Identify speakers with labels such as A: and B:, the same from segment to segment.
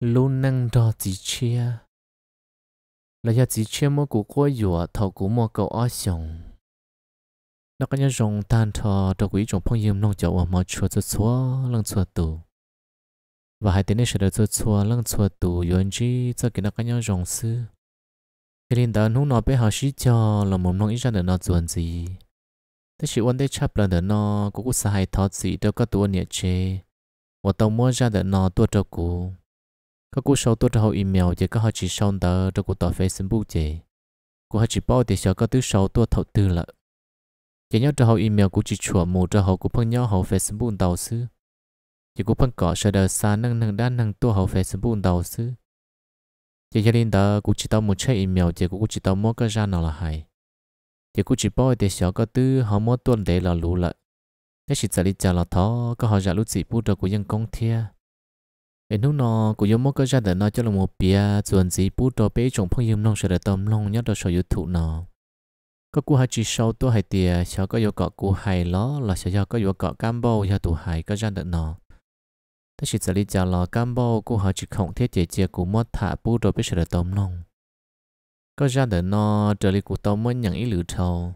A: lu năng đo chỉ chia là do chỉ chia mỗi củ cua dừa thầu củ mò cầu ó sòng nó có những dòng tan thọ đồ quý dòng phong yếm nông chậu ở mọi chùa chùa chùa lăng chùa tù và hai tiếng này sẽ được chùa chùa lăng chùa tù yến chi cho cái nó có những dòng sư khi linh đạo nó nói bé họ sĩ cho là một nông ít ra được nó chuẩn gì thế chỉ quan đấy chấp là được nó cũng có sai thọ gì đâu có tuôn nhiệt chế và tao mua ra được nó tuột cho cụ các cô sau tôi cho email chỉ các họ chỉ xong đó cho cô tỏ facebook chỉ cô họ chỉ bao thì sợ các thứ sau tôi thầu tư lợ chỉ nhớ cho hậu email cô chỉ chuẩn một cho họ cô phân nhau họ facebook đầu sư chỉ cô phân cỏ sẽ đời xa năng năng đan năng tôi hậu facebook đầu sư chỉ cho nên đó cô chỉ tao một chiếc email chỉ cô chỉ tao mua cái ra nào là hay chỉ cô chỉ bao thì sợ các thứ họ mua tuần để là lũ lợ cái sự trả lý trả là thó các họ giả lũ gì bút được của dân công thiê em nó nó cũng giống mỗi cái gia đình nó cho là một bia chuẩn gì bút đồ bé trong phong yếm nông sẽ là tôm long nhớ đồ sở hữu thụ nó có cú hai chỉ sau tôi hai tiền sau có yêu cọ cú hai nó là sẽ cho có yêu cọ cambo cho tụ hai cái gia đình nó thế chỉ đi lý lo cam cambo cú họ chỉ không thiết chế chế cú mót thả bút đồ bé sẽ là tôm long có gia đình nó trở lại cú tôm mới nhận ý lựa thầu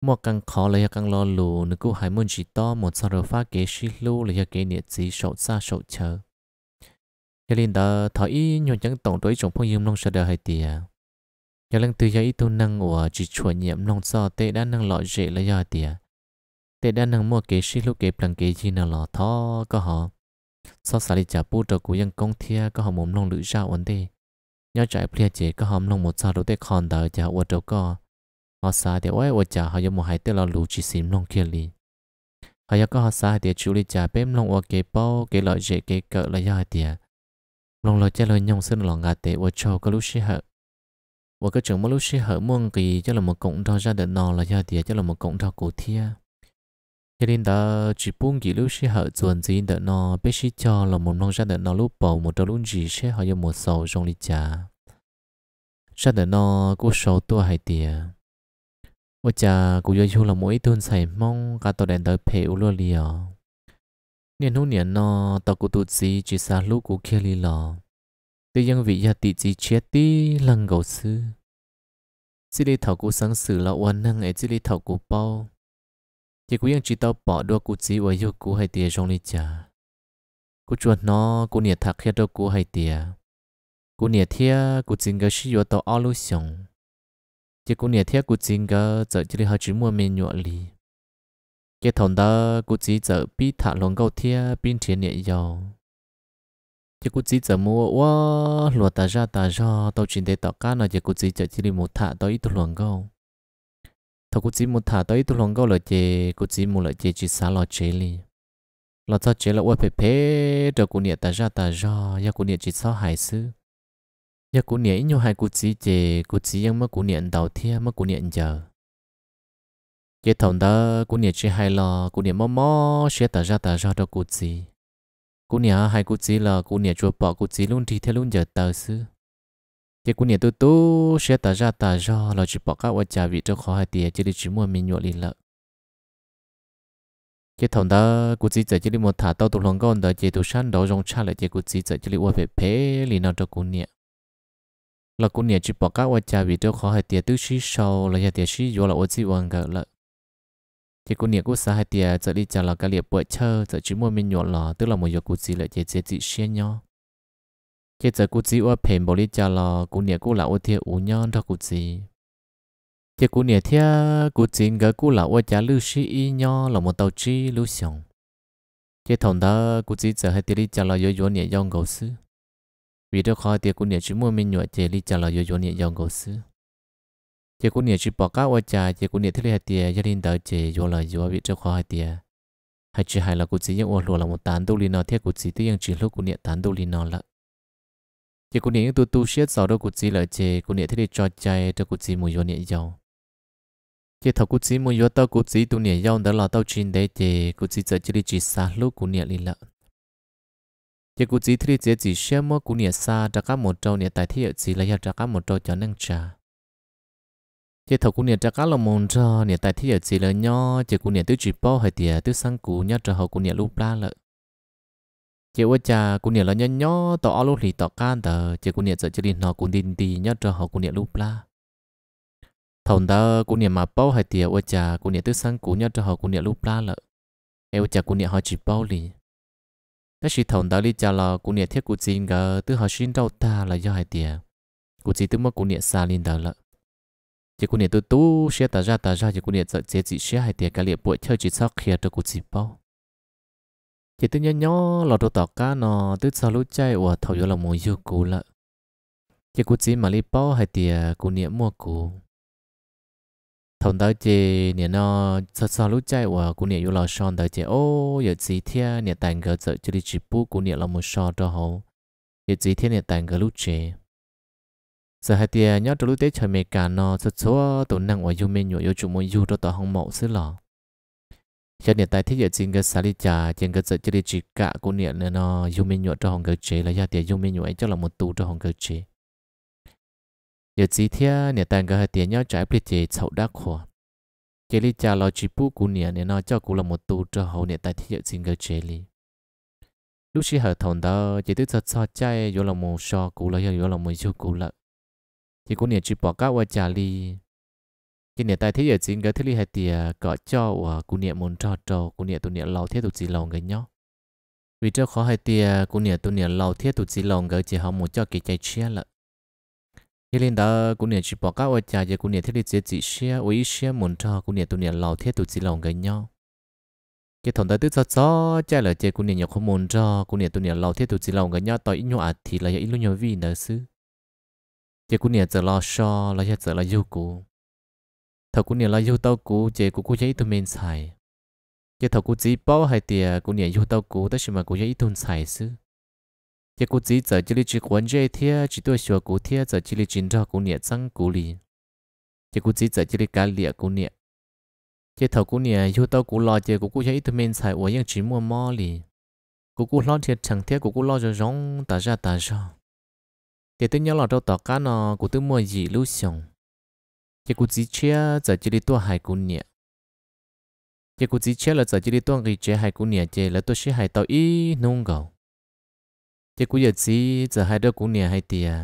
A: một căn khó là căn lo lù nếu cú hai muốn chỉ to một sao rồi phát kế xí lưu là cái niệm gì sầu xa sầu chờ giờ linh đó thọ ý nhuận chẳng tổng đối chống phong yếm long sơ đời hay tìa giờ à? lần từ giờ ít tu năng của chỉ chuẩn nhiệm long sợ tệ đã năng lọ dễ là giờ tìa tệ đã năng mua kế sĩ lúc kế bằng kế gì nào lọ thọ có họ sau xả đi trả bút đầu của dân công thia có họ muốn long lữ ra ổn đi nhau chạy plia chế có họ long một sao đối tệ còn đỡ trả ổn đâu có, họ xả thì ôi ổn trả họ dùng một hai tệ lọ lũ chỉ xím long kia liền hay có họ sai thì chú lý trả bếp long ở kế bao kế lợi dễ kế cỡ là do tiệt lòng lo chơi lời nhông xin lòng ngã tệ và cho cái lúc xí hở và cái trường một lúc xí hở muôn kỳ cho là một cộng đo ra được nò là gia địa cho là một cộng đo cổ thia cho nên đó chỉ buông gì lúc xí hở chuẩn gì được nò biết xí cho là một nông ra được nò lúc bầu một trâu lúc gì sẽ họ dùng một sầu trong ly trà ra được nò cô sầu tua hai tia và cũng cô chú là mỗi tuần xài mong cả tổ đèn tới phê u lúa liều 年后年呢，到古肚子只杀路古克里了，对因为亚地子切的啷个事？这里头古生死了，我能哎这里头古包，也古ยัง知道宝多古子我有古还爹容里家，古转呢古年他开到古还爹，古年天古真个是要到阿路上，也古年天古真个在这里还只摸面药里。cái thằng đó cũng chỉ giờ bị thả lỏng gấu thia bên trên nhẹ dò chứ cũng chỉ giờ mua quá lúa ta ra ta ra tao chỉ để tao cá nó chứ cũng chỉ giờ chỉ một thả tao ít tụi gấu, câu tao cũng chỉ một thả tao ít tụi gấu là chê cũng chỉ một là chê chỉ xả lò chế li lò sao chế là quá phê phê rồi cũng nhẹ ta ra ta ra ya cũng nhẹ chỉ sao hại sư ya cũng nhẹ nhiều hại cũng chỉ chê cũng chỉ nhưng mà cũng nhẹ đầu thia mà cũng nhẹ giờ cái thằng đó cô nhớ chỉ hay là cô nhớ mò mò sẽ tạo ra tạo ra đâu cũng gì cô nhớ hai cũng gì là cô nhớ chùa bỏ cũng gì luôn thì theo luôn giờ tờ sư cái cũng nhớ tu tu sẽ tạo ra tạo ra là chỉ bỏ các vật trả vị cho khó hay tiền chỉ đi chỉ mua mình nhộn liền lợi. cái thằng đó cũng chỉ giờ chỉ đi một thả tao tụi lòng con đó chỉ tụi sáng đầu rong cha lại chỉ cũng chỉ giờ chỉ đi qua về phê liền nào cho cô nhớ là cô nhớ chỉ bỏ các vật trả vị cho khó hay tiền tứ sĩ sau là giờ tiền sĩ vô là vật gì vàng cả lợ thì cô nhiều cô xa hai tia giờ đi chào là cái liệp bữa chơi giờ chú mua mình nhọ lò tức là một giờ cô chỉ lại chế chế chị xuyên nhau chế giờ cô chỉ ở phèn bỏ đi chào là cô nhiều cô là ô thiệt u nhon đó cô chỉ chế cô nhiều thiệt cô chỉ ngỡ cô là ô chả lưu sĩ y nhau là một tàu chi lưu xong chế thằng đó cô chỉ giờ hai tia đi chào là yếu yếu nhiều dòng gấu sư vì đó khó tia cô nhiều chú mua mình nhọ chế đi chào là yếu yếu nhiều dòng gấu sư chỉ có nhiều chỉ bỏ cá qua cha chỉ có nhiều thiết lý hai tiền gia đình đỡ chỉ vô lời vô bị cho khó hai tiền hai chỉ hai là cũng chỉ những ô lúa là một tán đô li nó thiết cũng chỉ tuy những chỉ lúc cũng nhiều tán đô li nó là chỉ cũng nhiều tu tu siết sáu đô cũng chỉ là chỉ cũng nhiều thiết lý cho chạy cho cũng chỉ mùi vô nhiều giàu chỉ thầu cũng chỉ mùi vô tao cũng chỉ tu nhiều giàu đó là tao chín đấy chỉ cũng chỉ giờ chỉ đi chỉ xa lúc cũng nhiều li là chỉ cũng chỉ thiết lý chỉ chỉ xem mà cũng nhiều xa cho các một trâu nhiều tại thiết chỉ là cho các một trâu cho năng trà chỉ thầu cũng niệm cho cá lòng mồm cho niệm tại thiết chỉ là nho chỉ cũng niệm tứ chỉ bao hay tiề tứ sang cũ nhá cho họ cũng niệm lúc la lợi chỉ qua cha cũng niệm là nho nho tỏ lúc thì tỏ can tờ chỉ cũng niệm sợ chế đi nó cũng đi thì nhá cho họ cũng niệm lúc la thằng đó cũng niệm mà bao hay tiề với cha cũng niệm tứ sang cũ nhá cho họ cũng niệm lúc la lợi em cha cũng niệm họ chỉ bao lì ta chỉ thằng đó đi cha là cũng niệm thiết cũng xin gờ tứ họ xin đâu ta là do hay tiề cũng chỉ tứ mất cũng niệm xa liền đó lợi chỉ có niệm tôi tu xe ta ra ta ra chỉ có niệm sợ chế chỉ xe hay tiền cái liệp bội chơi chỉ sau kia cho cuộc chỉ bao chỉ tự nhiên nhỏ lò đồ tọt cá nó tự sau lúc chơi và thầu yếu là muốn yêu cũ lợ chỉ cũng chỉ mà liệp bao hay tiền cũng niệm mua cũ thằng tới chỉ niệm nó sau sau lúc chạy ủa cũng niệm yếu là son tới chỉ ô giờ chỉ thiên niệm tàn gỡ sợ chỉ đi chỉ bút cũng niệm là muốn son cho hậu giờ chỉ thiên niệm tàn gỡ lúc chơi giờ hai tiền nhớ trong lúc tết trời mẹ cả nó số số tổ năng ở du mê nhổ yêu chủ môn du đó tỏ hong mẫu xứ lò cho nên tại thế giới chính cái xả cha trên cái sự chơi chỉ cả của niệm nên nó du mê nhổ cho hong cơ chế là gia tiền du mê nhổ ấy cho là một tu cho hong cơ chế giờ chỉ thế niệm tại cái hai tiền nhớ trái bị chế chậu đá khỏa chế đi cha lo chỉ bu của niệm nên nó cho cũng là một tu cho hậu niệm tại thế giới chính cái chế li lúc xí hợp thằng đó chỉ tới thật sao chạy vô là một so cũng là vô là một du cũng là thì cũng nhờ chỉ bỏ các qua trả li cái nhờ tài thế giờ chính cái thế li hay tiề có cho và cũng nhờ muốn cho cho cũng nhờ tụi nhờ lâu thiết tụi chỉ lâu người nhau vì cho khó hay tiề cũng nhờ tụi nhờ lâu thiết tụi chỉ lâu người chỉ họ muốn cho cái chạy chia lợ khi nên đó cũng nhờ chỉ bỏ các qua trả giờ cũng nhờ thế li chỉ chỉ chia với chia muốn cho cũng nhờ tụi nhờ lâu thiết tụi chỉ lâu người nhau cái thằng đó tức sao sao chạy lại chơi cũng nhờ không muốn cho cũng nhờ tụi nhờ lâu thiết tụi chỉ lâu người nhau ít nhau thì là ít luôn nhau vì nữa xứ chị cũng nhớ giờ lo cho lo giờ lo yêu cũ thầu cũng nhớ lo yêu tao cũ chị cũng cố giấy tụi mình xài chị thầu cũng chỉ bảo hai tia cũng nhớ yêu tao cũ tất nhiên mà cố giấy tụi xài xứ chị cũng chỉ giờ chỉ lấy chỉ quan chơi thiệt chỉ tôi sửa cũ thiệt giờ chỉ lấy chính đó cũng nhớ sang cũ li chị cũng chỉ giờ chỉ lấy cá liệt cũng nhớ chị thầu cũng nhớ yêu tao cũ lo chị cũng cố giấy tụi mình xài uống những chỉ mua mò li cũng cố lo thiệt chẳng thiệt cũng cố lo cho rong ta ra ta ra thì tôi nhớ là đâu tỏ cá nó cũng tôi mua gì lưu xong chỉ của chỉ chia giờ chỉ đi tua hải quân nhẹ chỉ của chỉ chia là giờ chỉ đi tua người chia hai cuốn nhẹ chỉ là tôi sẽ hai tàu y nông gạo chỉ của giờ chỉ giờ hải đứa quân nhẹ hải tia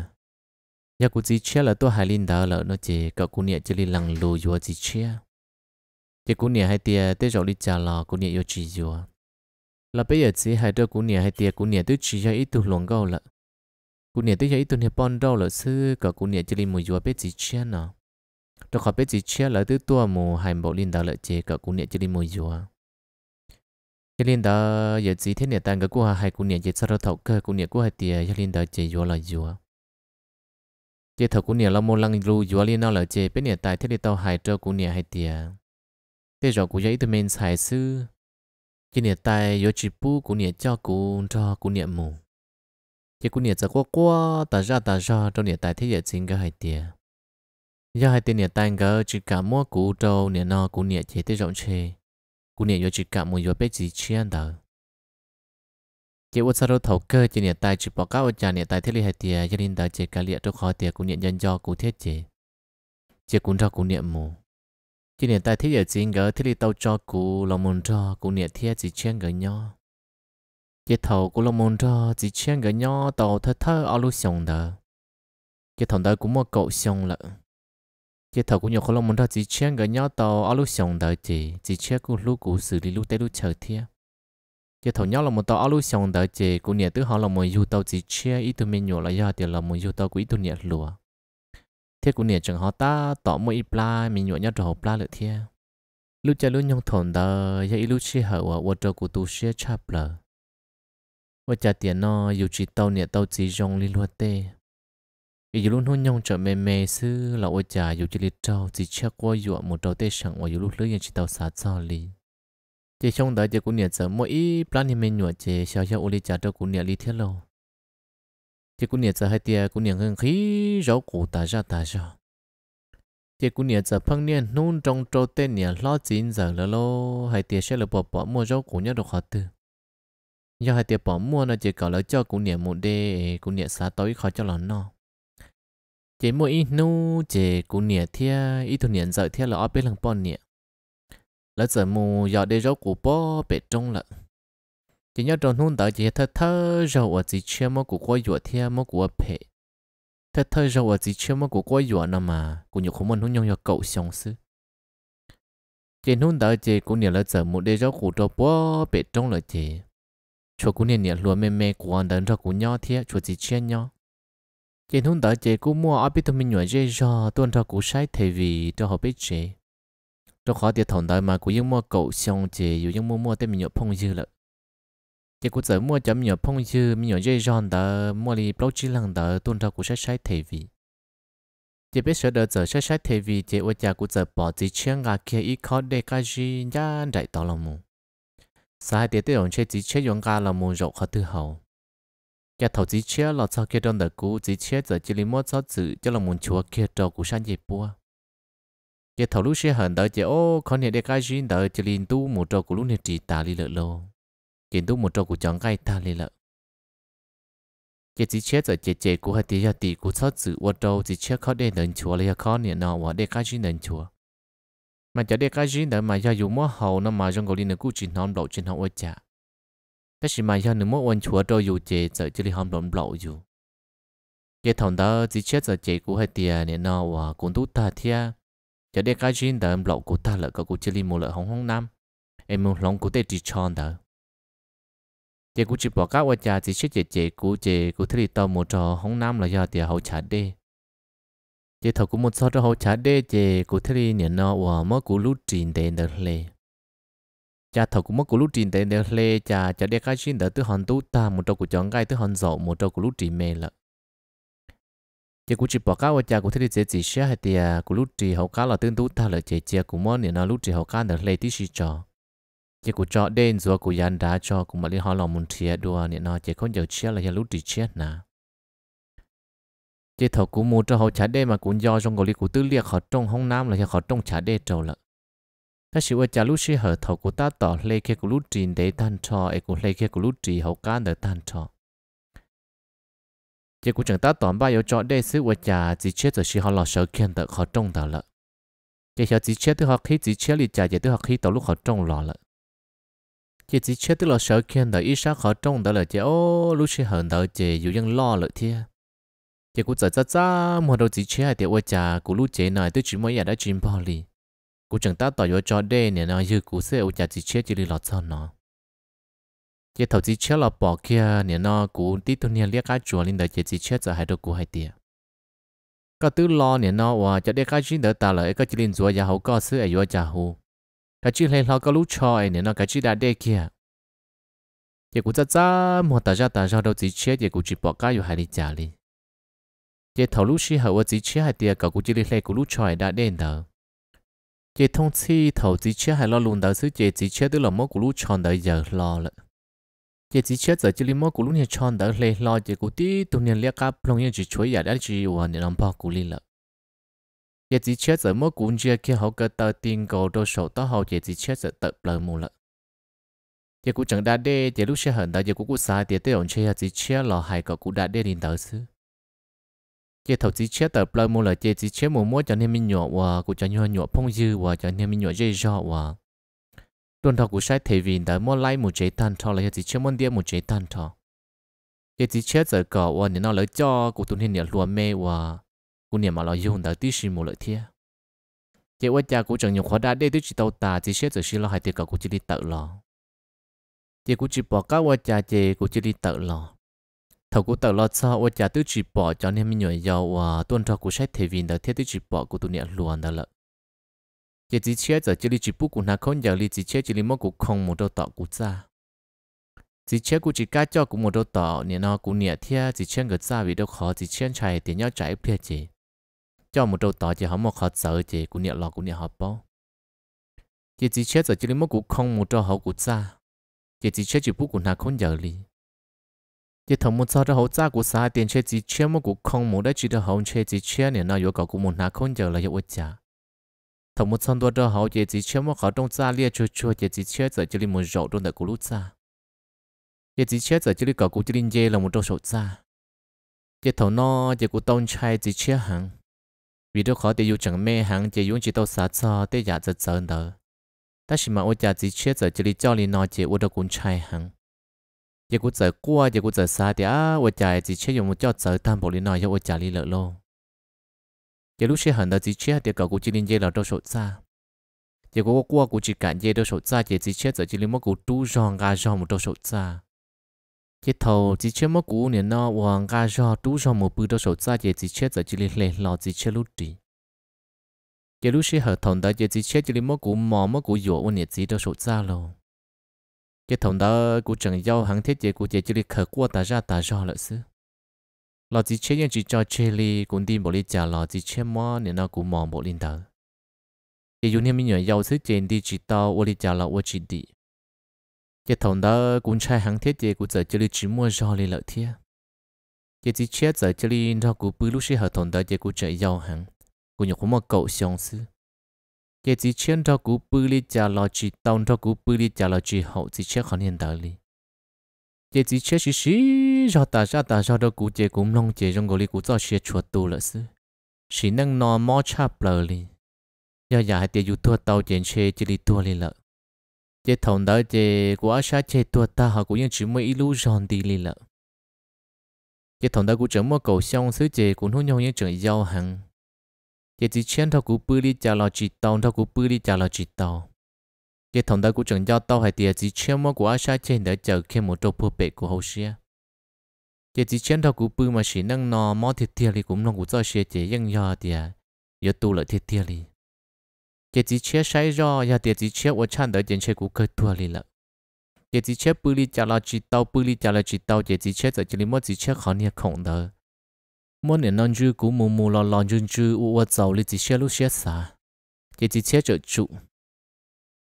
A: nhà của chỉ chia là tua hải linh đảo là nó chỉ cậu quân nhẹ chỉ đi lằng lù vừa chỉ chia chỉ quân nhẹ hai tia tới rồi đi trả lò quân nhẹ vừa chỉ vừa là bây giờ chỉ hải đứa quân nhẹ hải tia quân nhẹ tôi chỉ cho ít tu luồng gạo là cú nè tới giờ tuần hiệp bọn đâu là sư cả cú nè chỉ linh một chỗ biết gì chen nào đó khỏi biết gì chen là từ tua mù hành bộ linh đạo lợi chế cả cú nè chỉ linh một chỗ cho linh đạo giờ gì thế nè tàng cái cú hai cú nè chỉ sao thầu cơ cú nè cú hai tiền cho linh đạo chế chỗ là chỗ chế thầu cú nè là một lăng lu chỗ linh đạo lợi chế biết nè tại thế thì tao hai trâu cú nè hai tiền thế rồi cú giấy tụi mình xài sư chỉ nè tại giờ chỉ bu cú nè cho cú cho cú nè mù chỉ cũng nhiệt giờ quá quá ta ra ta ra trong nhiệt tại thế giới chính cái hai tiền giờ hai tiền nhiệt tan cái chỉ cả mua cũ trâu nhiệt nó cũng nhiệt chế tới rộng chế cũng nhiệt giờ chỉ cả mua giờ biết gì chiên đó chỉ uất sao thầu cơ chỉ nhiệt tại chỉ bỏ cá uất nhà nhiệt tại thế giới hai tiền gia đình đó chỉ cả liệt trong khó tiền cũng nhiệt dân do cũng thiết chế chỉ cũng ra cũng nhiệt mù chỉ nhiệt tại thế giới chính cái thế giới tàu cho cũng lòng muốn cho cũng nhiệt thiết gì chiên cái nhau cái thầu của lông môn ra chỉ chen cái nhau tàu thơ thơ ở lối xong đó cái thằng đó cũng một cậu xong lận. cái thầu của nhiều khối lông môn ra chỉ chen cái nhau tàu ở lối xong đó chỉ chỉ chen của lối cũ xử lý lối tới lối trời. thiệt cái thầu nhau là một tàu ở lối xong đó chỉ của nhà tứ họ là một du tàu chỉ chen ít tụi mình nhỏ là do thì là một du tàu của ít tụi nhà lúa thế của nhà chẳng họ ta tỏ một ít pla mình nhỏ nhau rồi pla lượt thiệt lúc chơi lúc nhung thồn đó giờ ít lúc chơi hậu ở ở chỗ của tu chơi chập lợ ว่าจะเตียนนออยู่จีเตาเนี่ยเตาจีจงลิลัวเตอีอยู่ลุ่นหุ่นยงจะเมเมซื้อเราว่าจะอยู่จีลิเตาจีเชือกว่าอยู่หมู่เตาเตฉังว่าอยู่ลุ่นเลื่อยจีเตาสาจอลีเจชงได้เจกุเนี่ยจะมอีปลานี่เมนหนวดเจชาวชาวอุลิจ่าเตากุเนี่ยลิเทโลเจกุเนี่ยจะให้เตียกุเนี่ยเงินขี้เรากูตาจ้าตาจ้า thì cũng nhớ giờ phong niên nôn trong trâu tên nhớ lo chín giờ là lo hay tiền sẽ là bỏ bỏ mua rau củ nhớ được khó tư giờ hai tiệp bỏ mua nó chỉ có lỡ cho cũng niệm một đê cũng niệm xá tối khó cho lón nó chỉ mua ít nu chỉ cũng niệm thia ít thu niệm giờ thia là ở bên lăng bò niệm lỡ giờ mù giờ đê rau của bò bể trong lợ chỉ nhớ trong hôn tới chỉ thơ thơ rau ở chỉ chia mua của quay ruột thia mua của phe thơ thơ rau ở chỉ chia mua của quay ruột nào mà cũng nhiều không muốn hôn nhau nhau cậu xong xứ chỉ hôn tới chỉ cũng niệm lỡ giờ mù đê rau của bò bể trong lợ chỉ chỗ cũng nên luôn mê mê của anh đến cho cũng nhau thế chỗ gì chen nhau trên hôm đó chị cũng mua ở bên tôi mình nhồi dây cho tuân cho cũng sai thay vì cho họ biết chị cho khó tiền thằng đời mà cũng những mua cậu xong chị dù những mua mua tên mình nhồi phong dư lợ chị cũng chỉ mua cho mình nhồi phong dư mình nhồi dây cho đó mua đi bao chi lần đó tuân cho cũng sai sai thay vì chị biết sợ đỡ giờ sai sai thay vì chị ở nhà cũng chỉ bỏ chỉ chen gà kia ít khó để cái gì nhá đại tao lòng mù sai tiết tiết ông chế chỉ chế dùng ga là muốn rộng hơn thứ hậu nhà thầu chỉ chế là cho kia đơn đặt cũ chỉ chế giờ chỉ lấy mót sao chữ cho là muốn chúa kia trâu của sang dịp bua nhà thầu lúc xe hận đợi chỉ ô con này để cái gì đợi chỉ liên tu một trâu của lúc này chỉ ta đi lợ lô chỉ tu một trâu của chọn cái ta đi lợ chỉ chỉ chế giờ chỉ chế của hai tiết giờ tiết của sao chữ một trâu chỉ chế khó để nền chúa lấy khó này nào và để cái gì nền chúa mà chả để cái gì đó mà do dùng mua hậu nó mà trong đi linh cũng chỉ nón lậu chỉ nón ôi chả thế thì mà do nếu mua ôn chúa đâu dù chế sợ chỉ đi hòm lộn lậu dù cái thằng đó chỉ chết sợ chế của hai tiền nên nó và cũng tốt ta thia chả để cái gì đó lậu của ta lợi cái cũng chỉ đi một lợi hong hong nam em muốn lòng của tê chỉ chọn đó chế cũng chỉ bỏ các ôi chả chỉ chết chế chế của chế của thấy đi tao một trò hong nam là do tiền hậu chả đi chị thầu cũng một số đó hậu trả đê chị cụ thế đi nhận nó và mất cụ lút trình đến được lệ cha thầu cũng mất cụ lút trình đến được lệ cha cha để cái xin đỡ từ hòn tú ta một trâu cụ chọn gai từ hòn dậu một trâu cụ lút trình mê lợ chị cụ chỉ bỏ cá và cha cụ thế đi dễ gì xe hay thì cụ lút trình hậu cá là tương tú ta là chế chị cụ mất nhận nó lút trình hậu cá được lệ tí xí trò chị cụ chọn đến rồi cụ dàn đá cho cụ mà liên họ lòng muốn chia đùa nhận nó chị không giàu chia là lút trình chết nào chế thầu cú mua cho họ trả đê mà cũng do trong gò lý của tư liệu họ trong hông nam là họ trong trả đê trầu lợ ta chỉ trả lúc xí hở thầu của ta tỏ lê kia của lúc trình để tan cho, ấy của lê kia của lúc trì hậu can để tan cho. chế của chẳng ta tỏ ba yếu cho đê xứ qua trả chỉ chết rồi xí họ lo sợ kiên tờ họ trong tờ lợ chế họ chỉ chết tức họ khi chỉ chết thì trả chế tức họ khi tàu lúc họ trong lò lợ chế chỉ chết tức lo sợ kiên tờ ít sát họ trong tờ lợ chế ô lúc xí hở tờ chế dù dân lo lợ thiệt thì cũng giờ rất ra mua đồ chỉ chế hay thì ôi chà cũng lúc chế này tôi chỉ mới nhận đã chìm bao lì cô chẳng ta tỏ vô cho đây nè nó như cũng sẽ ôi chà chỉ chế chỉ đi lọt cho nó chế thầu chỉ chế là bỏ kia nè nó cô tí tu nè liếc cái chùa lên đời chế chỉ chế giờ hai đồ cũng hai tiền có tứ lo nè nó và cho đây cái gì đỡ ta lại cái chỉ lên chùa nhà hậu có sư ai vô chà hù cái chuyện lên lo có lúc cho nè nó cái chuyện đã đây kia chỉ cô chợt ra mua ta ra ta ra đâu chỉ chế chỉ cô chỉ bỏ cái vô hai đi chơi đi chế thầu lúc xí hậu chỉ chế hai tiền cậu cũng chỉ lấy của lúc trời đã đến đó chế thông chi thầu chỉ chế hai lo luôn đó chứ chế chỉ chế tức là mỗi của lúc chọn đó giờ lo lợ chế chỉ chế giờ chỉ lấy mỗi của lúc nhà chọn đó lấy lo chế cụ tí tụi nhà lấy cáp plong nhà chỉ chuối giờ đã chỉ hoàn nhận làm bao cụ lý lợ chế chỉ chế giờ mỗi của nhà khi họ cái tờ tiền cầu đồ sổ đó họ chế chỉ chế giờ tập lời mù lợ chế cụ chẳng đã đê chế lúc xí hận đó chế cụ cụ sai tiền tới ông chế chỉ chế lo hai cậu cũng đã đê đến đó chứ chế thầu chỉ chế tờ plơ mua là chế chỉ chế mua mua cho nên mình nhọ và cũng cho nhọ nhọ phong dư và cho nên mình nhọ dễ rõ và tuần thọ của sai thể vì đã mua lại một chế tan thọ là chỉ chế mua đi một chế tan thọ chế chỉ chế giờ cọ và nên nó lấy cho của tuần hiện nhà lúa mê và cũng nhà mà lo dùng đã tí xì một lợi thiê chế qua cha của chẳng nhiều khó đã để tôi chỉ tàu tà chỉ chế giờ xí lo hai tiệc cọ của chỉ đi tự lo chế của chỉ bỏ cá qua cha chế của chỉ đi tự lo thầu của tàu lo cho ôi cha tứ chỉ bỏ cho nên mình nhồi dầu và tuân theo của sách thể viên đã thiết tứ chỉ bỏ của tụi niệm luôn đó lợ chỉ chỉ chết giờ chỉ li chỉ bút của nó không giờ li chỉ chết chỉ li mất của không một đầu tọ của cha chỉ chết của chỉ cá cho của một đầu tọ niệm nó của niệm thiết chỉ chết người cha vì đâu khó chỉ chết chạy tiền nhau chạy phía chỉ cho một đầu tọ chỉ họ một khó sợ chỉ của niệm lọ của niệm họ bao chỉ chỉ chết giờ chỉ li mất của không một đầu họ của cha chỉ chỉ chết chỉ bút của nó không giờ li 一头木早的好早古啥电车只车么古空木的只的红车只车呢，那有搞古木拿空着了一屋家。头木村多的好也只车么好动炸裂出出也只车在这里木肉动的古路炸，也只车在这里搞古这里接了木多手炸。一头呢，一古东车只车行，vì đó khó để yêu chẳng mê hàng chỉ dùng chỉ tàu xa cho để giả giật giờ đó. Ta chỉ mà ô giả chỉ chết giờ chỉ lý cho lý nó chỉ ô đồ cũng chạy hàng giờ cũng giờ qua giờ cũng giờ xa thì á vợ chồng chỉ chơi dùng một cho giờ tham bộ lên nói cho vợ chồng đi lỡ lô giờ lúc xe hẳn đó chỉ chơi thì cậu cũng chỉ lên dây là đâu sốt xa giờ cũng qua cũng chỉ cản dây đâu sốt xa giờ chỉ chơi giờ chỉ lên mất cũng tu giòn gà giòn một đâu sốt xa giờ thầu chỉ chơi mất cũng nè nó hoàng gà giòn tu giòn một bữa đâu sốt xa giờ chỉ chơi giờ chỉ lên lẹ lò chỉ chơi lúc đi giờ lúc xe hở thằng đó giờ chỉ chơi chỉ lên mất cũng mò mất cũng dỗ nè chỉ đâu sốt xa rồi cái thằng đó cũng chẳng giao hàng thiết chế của chế chỉ khởi qua ta ra ta ra lợi xứ lò chỉ chế nhân chỉ cho chế li cũng đi bộ đi trả lò chỉ chế mò nên nó cũng mò bộ linh đầu chế dùng thêm nhiều giao sư tiền đi chỉ tao ô đi trả lò ô chỉ đi cái thằng đó cũng trai hàng thiết gì cũng chỉ chỉ chỉ mua ra li lợi thiết chế chỉ chế chế chỉ nó cũng bự lúc sẽ hợp thằng đó chế cũng chế giao hàng cũng nhiều cũng mò cậu xong xứ 也只牵到股不里加老几，当到股不里加老几后，只切很难道理。也只切是是让大家大家的股结股弄结中国的股早些出多了是，是能拿毛差不了哩。要也还得有多刀点切这里多哩了，也同到这股阿啥切多大好股用只么一路上的哩了。也同到股怎么搞相思这股弄用也整要行。giờ chỉ chiến thao cú bự đi chả chỉ tàu thao cú bự đi chỉ tàu giờ thằng ta cú chẳng giao tàu hay tiền chỉ chiến mà của ai sai trên để chờ khi một trâu phô bệ của hậu xia chỉ chiến thao cú bự mà chỉ năng nò mò thiệt thiệt thì cũng nông cú cho xia chỉ ยัง do tiền giờ tu lợi thiệt thiệt thì giờ chỉ chiến sai do giờ tiền chỉ chiến ở chăn đỡ tiền chơi cú cơ thua thì lợ chỉ chiến bự đi chả chỉ tàu bự đi chả chỉ tàu giờ chỉ chiến giờ chỉ mất chỉ chiến khó nhẹ khổng non chú cũng mù mù lò lò chân chú u u dầu li chỉ xe lúc xe xả chỉ chỉ xe chở trụ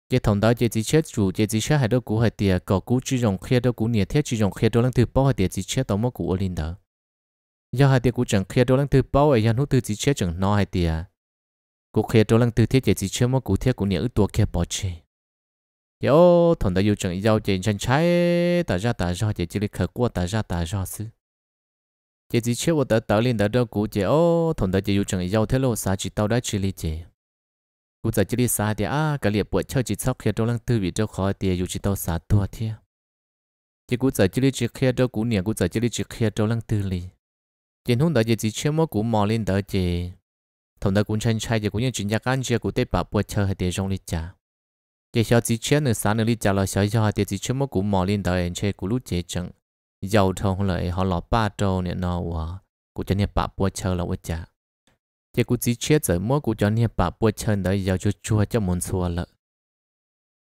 A: chỉ thằng đó chỉ chỉ xe trụ chỉ chỉ xe hai đứa cũ hai tiệt cọ cũ chỉ dùng kia đứa cũ nhiệt thiết chữ dùng kia đứa lăng thứ bao hai tiệt chỉ xe tao mất cũ ở linh đó do hai tiệt cũ chẳng kia đứa lăng thứ bao ấy hắn hút thứ chỉ xe chẳng no hai tiệt cũ kia đứa lăng thứ thiết chỉ chỉ xe mất cũ thiết cũ nhiệt ước tua kia bỏ chi yo dạ thằng đó yêu chẳng yêu chỉ chân trái ta ra ta ra chỉ chỉ lịch khởi quốc ta ra ta ra xứ chỉ chỉ chưa một tờ tờ lên tờ đâu cũ chỉ ô thằng đó chỉ dùng chẳng yêu thế lô sa chỉ tao đã chỉ li chỉ cũ giờ chỉ li sa thì à cái liệp buộc chơi chỉ sóc khi đâu lăng tư vị đâu khó thì dùng chỉ tao sa tua thế chỉ cũ giờ chỉ li chỉ khi đâu cũ niệm cũ giờ chỉ li chỉ khi đâu lăng tư li chỉ hôm tờ chỉ chỉ chưa một cũ mò lên tờ chỉ thằng đó cũng chân trai chỉ cũng như chuyện gia can chỉ cũ để bà buộc chơi hay để trong li cha chỉ sau chỉ chưa nửa sáng nửa li cha là sau giờ thì chỉ chưa một cũ mò lên tờ anh chơi cũ lúc chỉ chẳng giàu thông lại họ lọ ba trâu nè nó wa cụ cho nè bà bua chơi là quá chả chỉ cụ chỉ chết rồi mỗi cụ cho nè bà bua chơi đấy giàu cho chua cho muốn xua lợ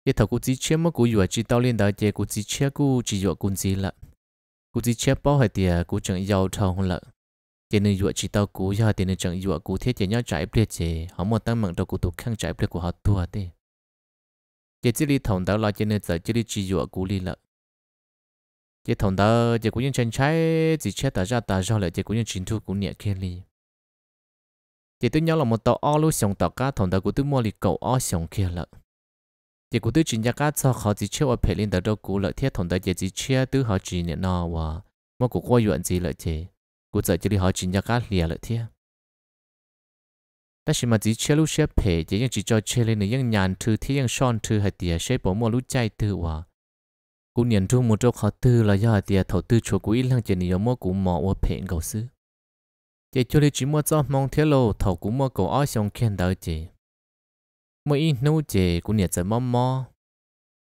A: chỉ thầu cụ chỉ chết mỗi cụ vừa chỉ tao lên đấy chỉ cụ chỉ chết cụ chỉ vừa cụ chỉ lợ cụ chỉ chết bao hay tiền cụ chẳng giàu thông lợ chỉ nên vừa chỉ tao cụ giờ tiền nên chẳng vừa cụ thiết chỉ nhau trái bia chỉ họ muốn tăng mạnh đầu cụ tụ khăng trái bia của họ tua đi chỉ chỉ đi thòng đó là chỉ nên giờ chỉ đi chỉ vừa cụ đi lợ chỉ thằng đó chỉ có những chân trái chỉ chết ta ra ta do lại chỉ có những chiến thu cũng nhẹ kia li chỉ tôi nhớ là một tàu o luôn xong tàu cá thằng đó của tôi mua li cầu o xong kia lợ chỉ của tôi chỉ nhớ cá cho họ chỉ chết ở phải lên tàu đâu cũng lợi thiết thằng đó chỉ chỉ chết từ họ chỉ nhận nó và mà cũng qua chuyện gì lợi chỉ của giờ chỉ li họ chỉ nhớ cá lìa lợi thiết ta chỉ mà chỉ chết lúc chết phải chỉ những chỉ cho chết lên những nhàn thứ thì những son thứ hay tiề sẽ bỏ mua lúc chạy từ và cú niệm trung một chỗ khó tư là do tiệt thầu tư chỗ cú ít lăng chuyện nhiều mua cú mỏ và phèn cầu sư chỉ cho đi chỉ mua cho mong thế lô thầu cú mua cầu ai xong khen đỡ chỉ mua ít nô chỉ cú niệm giờ mò mò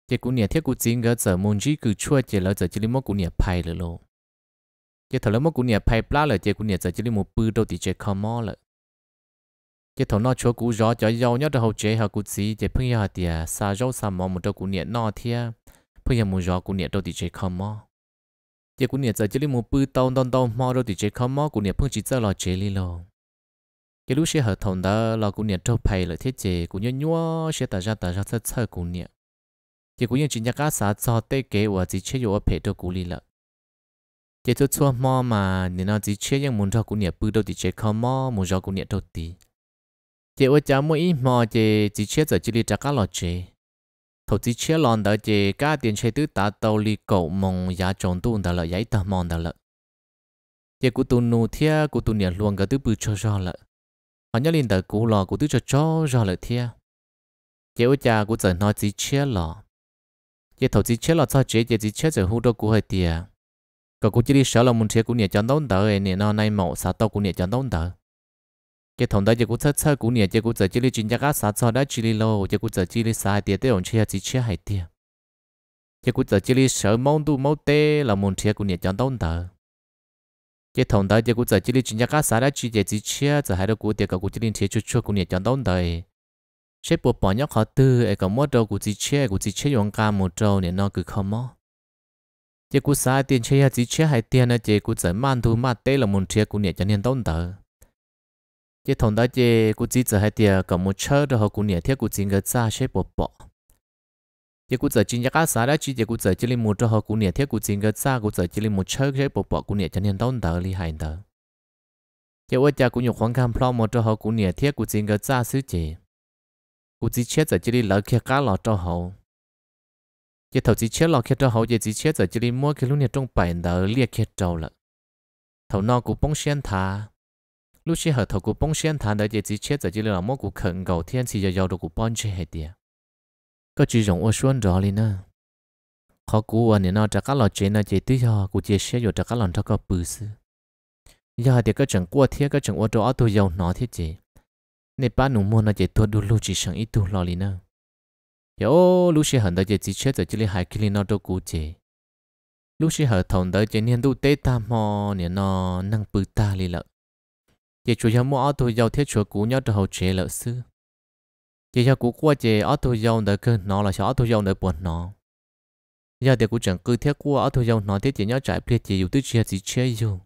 A: chỉ cú niệm thiết cú chính gỡ giờ môn chỉ cứ chua chỉ là giờ chỉ đi mua cú niệm phai lơ lô chỉ thầu lơ mua cú niệm phai plá là chỉ cú niệm giờ chỉ đi mua bự đầu thì chỉ khó mò lợ chỉ thầu nó chỗ cú gió cho giàu nhất là hậu chế hậu cú chỉ chỉ phun ra tiệt xa rau xa mò một chỗ cú niệm nọ thiệt bây muốn gió cũng nhiệt đâu thì chơi không mò giờ cũng nhiệt giờ chỉ lấy một bự tông tông tông mò đâu thì chơi không mò cũng nhiệt phương chỉ giờ lo chơi li lo cái lúc xe hợp thùng đó lo cũng nhiệt trâu pay lại thiết chế cũng nhớ nhua xe tạt ra tạt ra sát sát cũng nhiệt giờ cũng nhiệt chỉ nhà cá xã cho tê kế và chỉ chơi vô phe đâu cũng li lợ giờ tôi chua mò mà nên nó chỉ chơi những muốn cho cũng nhiệt bự đâu thì chơi không mò muốn gió cũng nhiệt đâu tí giờ ở cha mỗi mò giờ chỉ chơi giờ chỉ đi trả cá lo chơi thổ chỉ chia lon đó chỉ cả tiền chơi tứ ta tàu li cầu mong giá tròn tu đó là giấy tờ mong đó là chỉ cú tu nô thia cú tu niệm luôn cái thứ bự cho cho là họ nhớ lên đó cú lò cú thứ cho cho ra là thia chỉ ở nhà cú giờ nói chỉ chia lò chỉ thổ chỉ chia lò sao chỉ chỉ chia giờ hú đó cú hơi tiệt cậu cú chỉ đi sợ là muốn chia cú niệm chán đón đó này nó nay mẫu sao tao cú niệm chán đón đó cái thằng đó giờ cũng chết chết cũng nhiều giờ cũng giờ chỉ là chuyên gia cá sát cho đó chỉ là lô giờ cũng giờ chỉ là sai tiền để ông chia chỉ chia hai tiền giờ cũng giờ chỉ là sợ mông đủ mong tê là muốn chia cũng nhiều chẳng đâu nữa cái thằng đó giờ cũng giờ chỉ là chuyên gia cá sát đó chỉ giờ chỉ chia chỉ hai đứa cũng tiền cả cũng chỉ là chia chút chút cũng nhiều chẳng đâu nữa sẽ bộ bỏ nhóc họ tư ai có mua đồ cũng chỉ chia cũng chỉ dùng cả một trâu nên nó cứ không mua giờ cũng sai tiền chia chỉ chia hai tiền là giờ cũng giờ mông đủ mang tê là muốn chia cũng nhiều chẳng nên đâu nữa chế thằng đó chế cú chỉ giờ hai tiền cầm một chớ đó họ cú nhảy theo cú chỉ người xa xếp bộ bộ chế cú chỉ chỉ cái sao đó chỉ chế cú giờ chỉ lên một đó họ cú nhảy theo cú chỉ người xa cú giờ chỉ lên một chớ xếp bộ bộ cú nhảy cho nên đón đỡ li hại đỡ chế ôi cha cú nhục khoáng cam plau một chỗ họ cú nhảy theo cú chỉ người xa xứ chỉ, cú chỉ chết giờ chỉ đi lỡ kia cá lọ cho họ chế thầu chỉ chết lọ kia chỗ họ chế chỉ chết giờ chỉ đi mua cái lúc này trong bảy đỡ liệt kia chỗ lợ thầu nào cú bông xuyên thà lúc xưa hợp thầu của bông sen thản dễ chỉ chết giờ chỉ là một của khẩn cầu thiên chỉ giờ giàu được của bông chết hết đi có chỉ dùng ô xuân rõ lên nữa khó cú ở nè nó chắc các lò chế nó chế tí giờ của chế xe rồi trả các lò cho các bự sư giờ thì các chẳng qua thiết các chẳng ô tô tôi giàu nó thiết chế nên ba nụ mua nó chế thua đu lúc chỉ chẳng ít tu lò lên nữa giờ lúc xưa hẳn dễ chỉ chết giờ chỉ là hai kí nó đâu cú chế lúc xưa hợp thầu đấy chỉ nên tu tế tam mò nè nó năng bự ta lên lợi chỉ chủ yếu mua ô tô giàu thiết chúa cũ nhau từ hậu chế lợi sư chỉ cho cũ qua chế ô tô giàu đỡ cơ nó là cho ô tô giàu đỡ buồn nó giờ thì cũng chẳng cứ thiết qua ô tô giàu nó thiết chỉ nhau trải biệt chỉ dù tư chia gì chế dù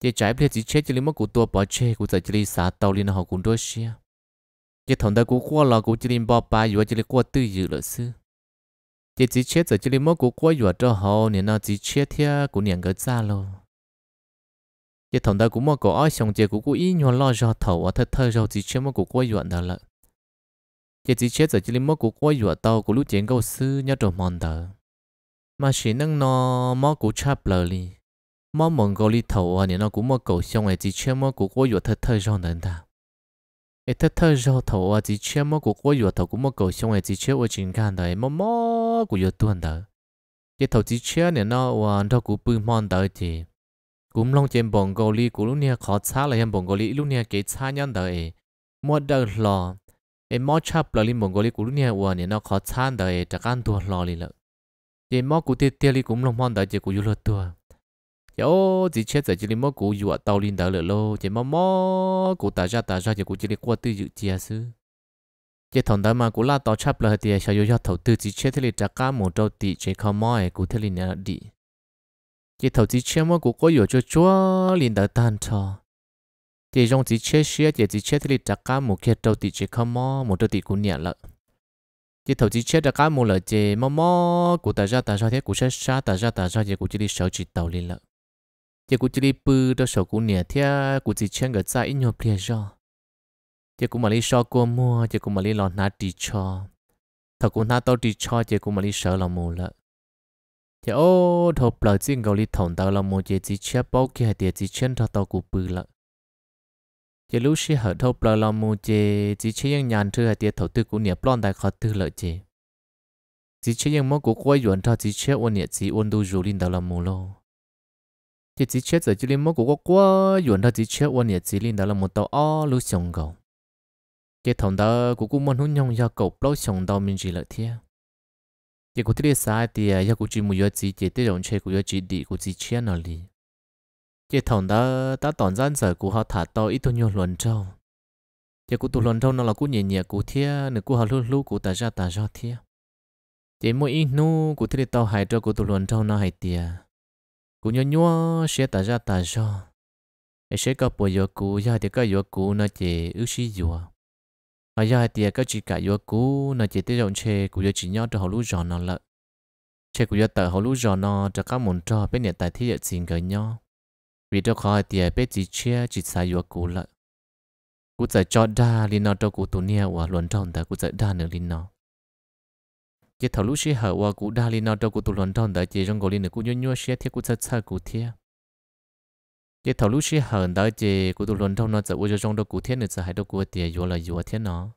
A: chỉ trải biệt gì chế chỉ lấy mất cũ tua bỏ chế cũ giờ chỉ lấy xả tàu liên họ cũng đôi xe. chỉ thằng đỡ cũ qua là cũ chỉ lấy bỏ ba rồi chỉ lấy qua tư dự lợi sư chỉ chỉ chế giờ chỉ lấy mất cũ qua rồi cho họ nên nó chỉ chế thiết cũng niệm cái giá luôn giờ thằng ta cũng mò cổ ai xong giờ cũng cố ý nhon lo cho thầu ở à, thật thơ rồi chỉ chơi mò cổ quay yuan đó lợ giờ chỉ chơi giờ chỉ lấy mò cổ quay yuan tàu của lúc chuyện câu sư nhớ trộm mòn đó mà chỉ năng nó mò cổ chắp lờ li mò mòn cổ li thầu ở à, nó cũng mò cổ xong rồi chỉ chơi mò cổ quay yuan thật thơ rồi đó ta ấy thật thơ rồi thầu ở à, chỉ chơi mò cổ quay yuan tàu cũng mò cổ xong rồi chỉ chơi ở chuyện gan đó mò mò của yuan tuần đó giờ thầu chỉ chơi này nó hoàn đó cũng bự mòn đó chứ cúm long trên bồng gò li cũng lúc nia khó xa là hiện bồng gò li lũ nia cái xa nhân đời mua đầu lò em mua chắp là li bồng gò li cũng lúc nia uo nè nó khó xa đời chắc ăn tua lò li lợ chỉ mua cụ tiệt tiệt li cúm long mang đời chỉ cụ du lợt tua yo chỉ chết giờ chỉ li mua cụ du ở tàu linh đời lợ lô chỉ mua mua cụ ta ra ta ra chỉ cụ chỉ li qua tư dự chia sư chỉ thằng đó mà cụ la tàu chắp là thì sao yo yo thầu tư chỉ chết thì li chắc ăn một trâu tị chỉ không mua cụ tiệt li nè đi chỉ thầu chỉ chia mua của có yếu cho chúa liền đỡ tan cho chỉ trong chỉ chia chia chỉ chỉ chia thì chắc cả một khi đầu thì chỉ khăm mò một đầu thì cũng nhẹ lợ chỉ thầu chỉ chia chắc cả một lời chỉ mò mò của ta ra ta ra thế của sẽ xa ta ra ta ra chỉ của chỉ đi sợ chỉ đầu liền lợ chỉ của chỉ đi bự đó sợ cũng nhẹ thế của chỉ chia người ta ít nhiều liền rồi chỉ cũng mà đi sợ cô mua chỉ cũng mà đi lo nát đi cho thật cũng nát tao đi cho chỉ cũng mà đi sợ là mù lợ thì ô thọ bờ trên gầu li thòng tao là một cái chỉ chia bao kia hai cái chỉ chân thọ tao cúp bự lợ chỉ lúc xí hở thọ bờ là một cái chỉ chia những nhàn thứ hai cái thọ tư cụ nhẹ plon đại khó tư lợ chỉ chỉ chia những món cụ quay yuan thọ chỉ chia ôn nhẹ chỉ ôn đu dù linh tao là mù lo thì chỉ chia giờ chỉ linh món cụ quay yuan thọ chỉ chia ôn nhẹ chỉ linh tao là một tao ó lúc xong cầu cái thòng tao cụ cụ muốn hôn nhông ra cậu bao xong tao mình chỉ lợ thiệt 也古这里啥的，也古只木有自己的用车，古有自己古自己那里。也同的，他当然在古好谈到一段有论照，也古读论照那了古年年古天，你古好路路古大家大家天。也莫一努古这里到海州古读论照那海的，古鸟鸟些大家大家，一些个不有古，也的个有古那些有些有啊。mà giờ hai tiệt các chị cả yếu cũ, nó chỉ tiết rộng chê của giờ chỉ nhau cho họ lú giòn nó lợ chê của giờ tờ họ lú giòn nó cho các môn trò bên nhà tại thi địa xin cái nhau vì cho khỏi tiệt bên chỉ chia chỉ sai yếu cũ lợ cú sẽ cho đa linh nó cho cú tu nia và luận trong ta cú sẽ đa nữa linh nó chỉ thảo lũ xí hở và cú đa linh nó cho cú tu luận trong ta chỉ trong gọi linh nữa cú nhớ nhớ xí thiết cú sẽ sai cú thiết cái thầu lúc xí hơn tới chỉ của tụi luôn thông nó giờ uống cho trong đó cụ thiên nữa giờ hai đó của tiền vô là vô thiên nó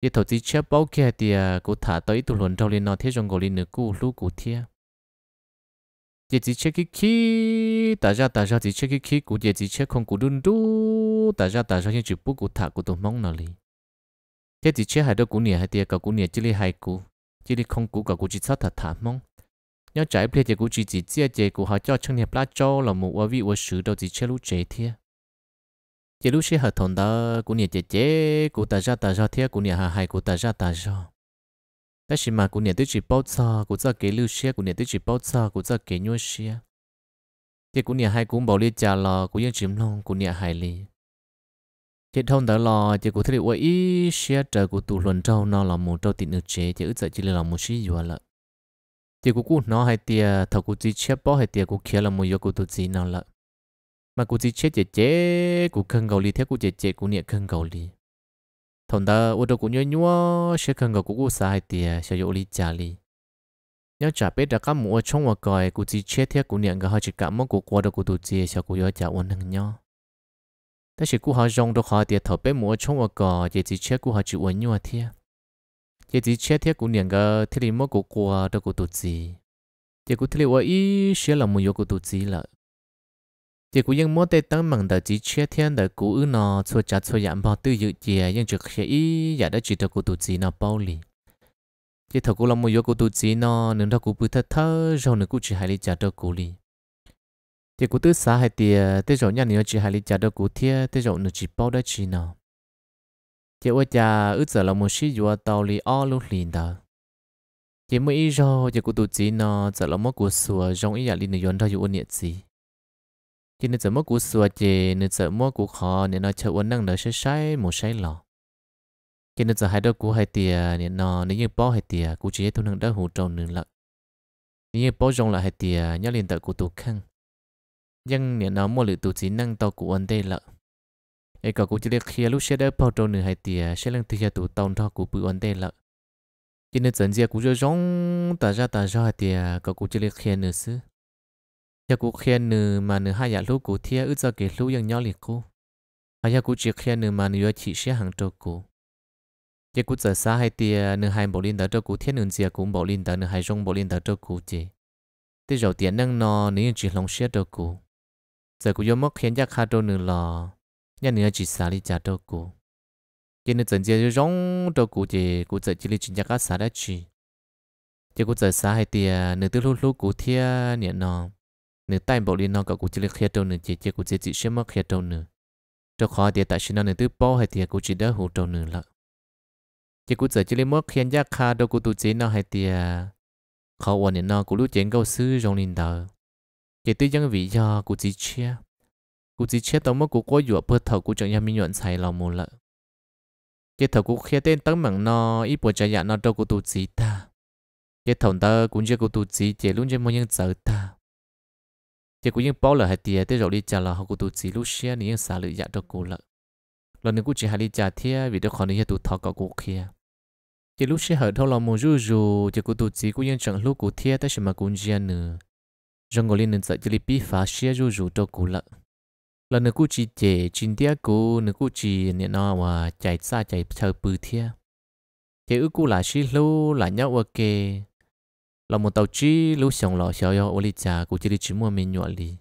A: cái thầu chỉ chép bao kia tiền cụ thả tới tụi luôn thông lên nó thế trong gò lên nữa cụ lú cụ thiên chị chỉ chép cái khí tại ra tại ra chỉ chép cái khí cụ chị chỉ chép không cụ đun đu tại ra tại ra những chữ bút cụ thả cụ tụi mong nó đi. thế chỉ chép hai đó cụ nè hai tiền cả cụ nè chỉ li hai cụ chỉ li không cụ cả cụ chỉ sát thả thả mong nhớ trái bia thì cũng chỉ chỉ chia chỉ cũng họ cho chân hiệp lá cho là một vị quả sứ đầu chỉ chơi lũ chế thia, chế lũ chế hợp thôn đó cũng nhẹ chế chế cũng ta ra ta ra thiệt cũng nhẹ hà hay cũng ta ra ta ra ta chỉ mà cũng nhẹ tới chỉ bao xa cũng ra kế lũ xe cũng nhẹ tới chỉ bao xa cũng ra kế nhau xe chỉ cũng nhẹ hay cũng bảo liên trả lò cũng yên chìm lòng cũng nhẹ hay liền chỉ thông đó lo chỉ cũng thấy quả ý xe trở của tụ luận trâu nó là một trâu tịnh nước chế chỉ ước giờ chỉ là một xí vừa lợi thì cũng cô nó hay tiề thầu cũng chỉ chép bỏ hay tiề cũng kia là một yếu cũng tự chỉ nào lợ mà cô chỉ chép chết chết cô cần cầu lý theo cô chết chết cô niệm cần cầu lý thằng ta ô tô cũng nhớ nhúa sẽ cần cầu cô cũng sai tiề sẽ yếu lý trả lý nhớ trả biết đã các mua trong và còi cũng chỉ chép theo cũng niệm cái họ chỉ cả mất cũng qua đó cũng tự chỉ sẽ cũng yếu trả ổn hơn nhau ta chỉ cũng họ rong đó họ tia thầu biết mua và còi chỉ chết cũng họ chịu ổn nhúa thế giờ chỉ chết thiết ờ, của niệm cái thiết lý mất của qua đó của tụt gì giờ cũng thiết lý vậy sẽ là một yếu của tụt gì là giờ cũng ยัง mất tết tăng mảng đời chỉ chết thiên đời của ư nó xua chặt xua giảm bao tư dự chè nhưng trực sẽ ý giả dạ đã chỉ được của tụt gì nó bao lì giờ thầu cũng là một yếu của tụt gì nó nên thầu cũng bự thật thơ rồi nữa cũng chỉ hai lý trả được của lì giờ cũng tứ xã hay tiền tết rồi nhà nữa chỉ hai lý trả được của thiên tết rồi nữa chỉ bảo đã chỉ nào chỉ qua cha ước giờ là một sĩ dùa tàu li ở lúc liền đó chỉ mới ý do chỉ của tụi chị nó giờ là một của sùa trong ý là liên này yon thôi dùa nhiệt gì chỉ nên giờ một của sùa chỉ nên giờ một của khó nên nó chờ uốn năng đỡ sai sai một sai lò chỉ nên giờ hai đứa của hai tia nên nó nếu như bỏ hai tia chỉ chị thu năng đỡ hỗ trợ nương lợn nếu như bỏ trong lại hai tia nhớ liên tờ của tụi khăn nhưng nên nó mua lựu tụi chị năng tàu của anh đây lợn ai cậu cũng chỉ được khi lúc xe đỡ bao trâu nửa hai tia xe lăng tia tụ tông thọ của bự ổn đây lợ cho nên dần dần cũng cho rong ta ra ta ra hai tia cậu cũng chỉ được khi nửa xứ cho cũng khi nửa mà nửa hai giả lúc của thia ước ra cái lúc ยัง nhỏ liệt cô hay cũng chỉ khi nửa mà nửa chỉ xe hàng trâu cô chỉ cũng giờ xa hai tia nửa hai bộ linh đã trâu cô thiên nửa dìa cũng bộ linh đã nửa hai rong bộ linh đã trâu cô chỉ thế rồi tiền năng nó nếu chỉ lòng xe trâu cô giờ cũng do mất khiến chắc hai trâu nửa lò nhân nữa chỉ xả đi trả đâu cụ cho nên chỉ giờ rong đâu cụ thì cụ tận chỉ đi chuyển các xả đã chỉ cho cụ tận xả hay tiền nửa tiêu lúc lúc cụ thia nhận nó nửa tay bộ đi nó cả cụ chỉ đi khía đâu nửa chỉ chỉ cụ chỉ chỉ xem mất khía đâu nửa cho khó tiền tại sinh nó nửa tiêu bao hay tiền cụ chỉ đỡ hỗ trợ nửa lợ chỉ cụ tận chỉ đi mất khiến giác kha đâu cụ tụ chỉ nó hay tiền khó ổn nhận nó cụ lúc chuyển câu sư rong linh đầu chỉ tư dân vị do cụ chỉ chia cú chỉ chết tao mất cú có dùa bơ thầu cú chẳng nhà mình nhuận xài lòng mù lợ cái thầu cú khía tên tấm mảng nó ít bộ trái dạ nó đâu cú tu chỉ ta cái thầu ta cũng chưa cú tu chỉ chỉ luôn chưa muốn nhân sợ ta chỉ cú nhân bao là hai tiền tới rồi đi trả là họ cú tu chỉ lúc xia này nhân xả lự dạ đâu cú lợ lần nữa cú chỉ hai đi trả thia vì đó còn đi tu thọ cậu cú khía chỉ lúc xia hở thâu lòng mù rù rù chỉ cú tu chỉ cú nhân chẳng lúc cú thia tới xem mà cũng chưa nữa trong ngồi lên nên sợ chỉ bị phá xia rù rù đâu cú lợ là nó cũ chỉ chế chín tiếc cô nó cũ chỉ nè nó mà chạy xa chạy chờ bự thia chế ước cô là xí lô là nhau ok là một tàu chi lô xong lọ xéo yo oli cha cũ chỉ đi chỉ mua mình nhọ li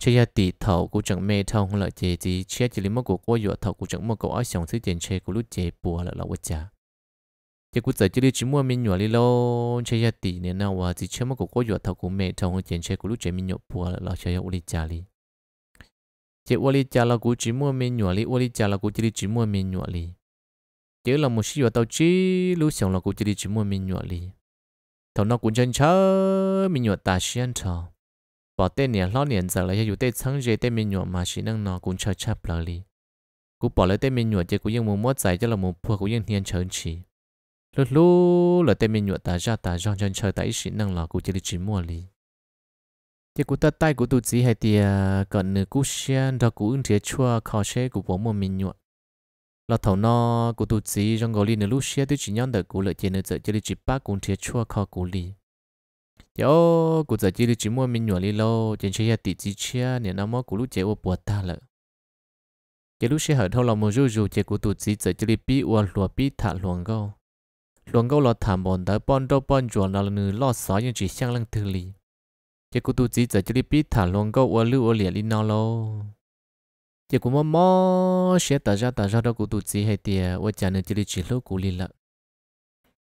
A: chế ya tì thầu cũ chẳng mê thầu không là chế gì chế chỉ lấy mất của cô yo thầu cũ chẳng mua cô ấy xong thứ tiền chế cũ lúc chế bùa là là cha chế cũ giờ chỉ đi chỉ mua mình nhọ li lô chế ya tỷ nè nó và chỉ chế mất của cô yo thầu cô mê thầu tiền chế cũ lúc chế mình nhọ bùa là là xéo yo oli cha li chỉ ô li chả là cú chỉ mua miên nhụa li ô li chả là cũng chỉ chỉ mua miên nhụa li chỉ là một xíu tao chỉ lúc xong là cú chỉ chỉ mua miên nhụa li thằng nó cũng chân chớ mình nhụa ta xuyên thọ bỏ tên nè lo nè giờ lại dù tên sáng dễ tên mình nhụa mà chỉ năng nó cũng chờ chấp lời li cú bỏ lại tên mình nhụa chỉ cú yên muốn mót giải cho là một phù cú yên thiên chớn chỉ lúc lúc là tên miên nhụa ta ra ta do chân chờ tại chỉ năng là cú chỉ đi chỉ mua li chỉ cú ta tay của tôi chỉ hay thì còn nửa cú xiên đó cú ứng chế chua khó xe của bố mồm mình nhuận là thầu nó của tôi chỉ trong gọi nửa lúc xe tôi chỉ nhận được cú lợi chế nửa giờ chỉ chỉ ba cú chế chua khó của li yo cú giờ chỉ chỉ mua mình nhuận li lâu trên xe thì chỉ xe nè nó mua cú lúc chế ô bùa ta lợ chỉ lúc xe hở thâu là một rú rú chỉ của tôi chỉ giờ chỉ bị ô lùa bị thả luồng câu luồng câu là thảm bọn đã bọn đâu bọn chuột là nửa lo sói nhưng chỉ xăng lăng thư li chỉ cô tu chỉ giờ chỉ đi biết thả luôn câu ô lưu ô liệt đi nào lo chỉ cô mò mò sẽ tờ ra tờ ra đó cô tu chỉ hay tiề ô chả nữa chỉ đi chỉ lúc cô liền lợ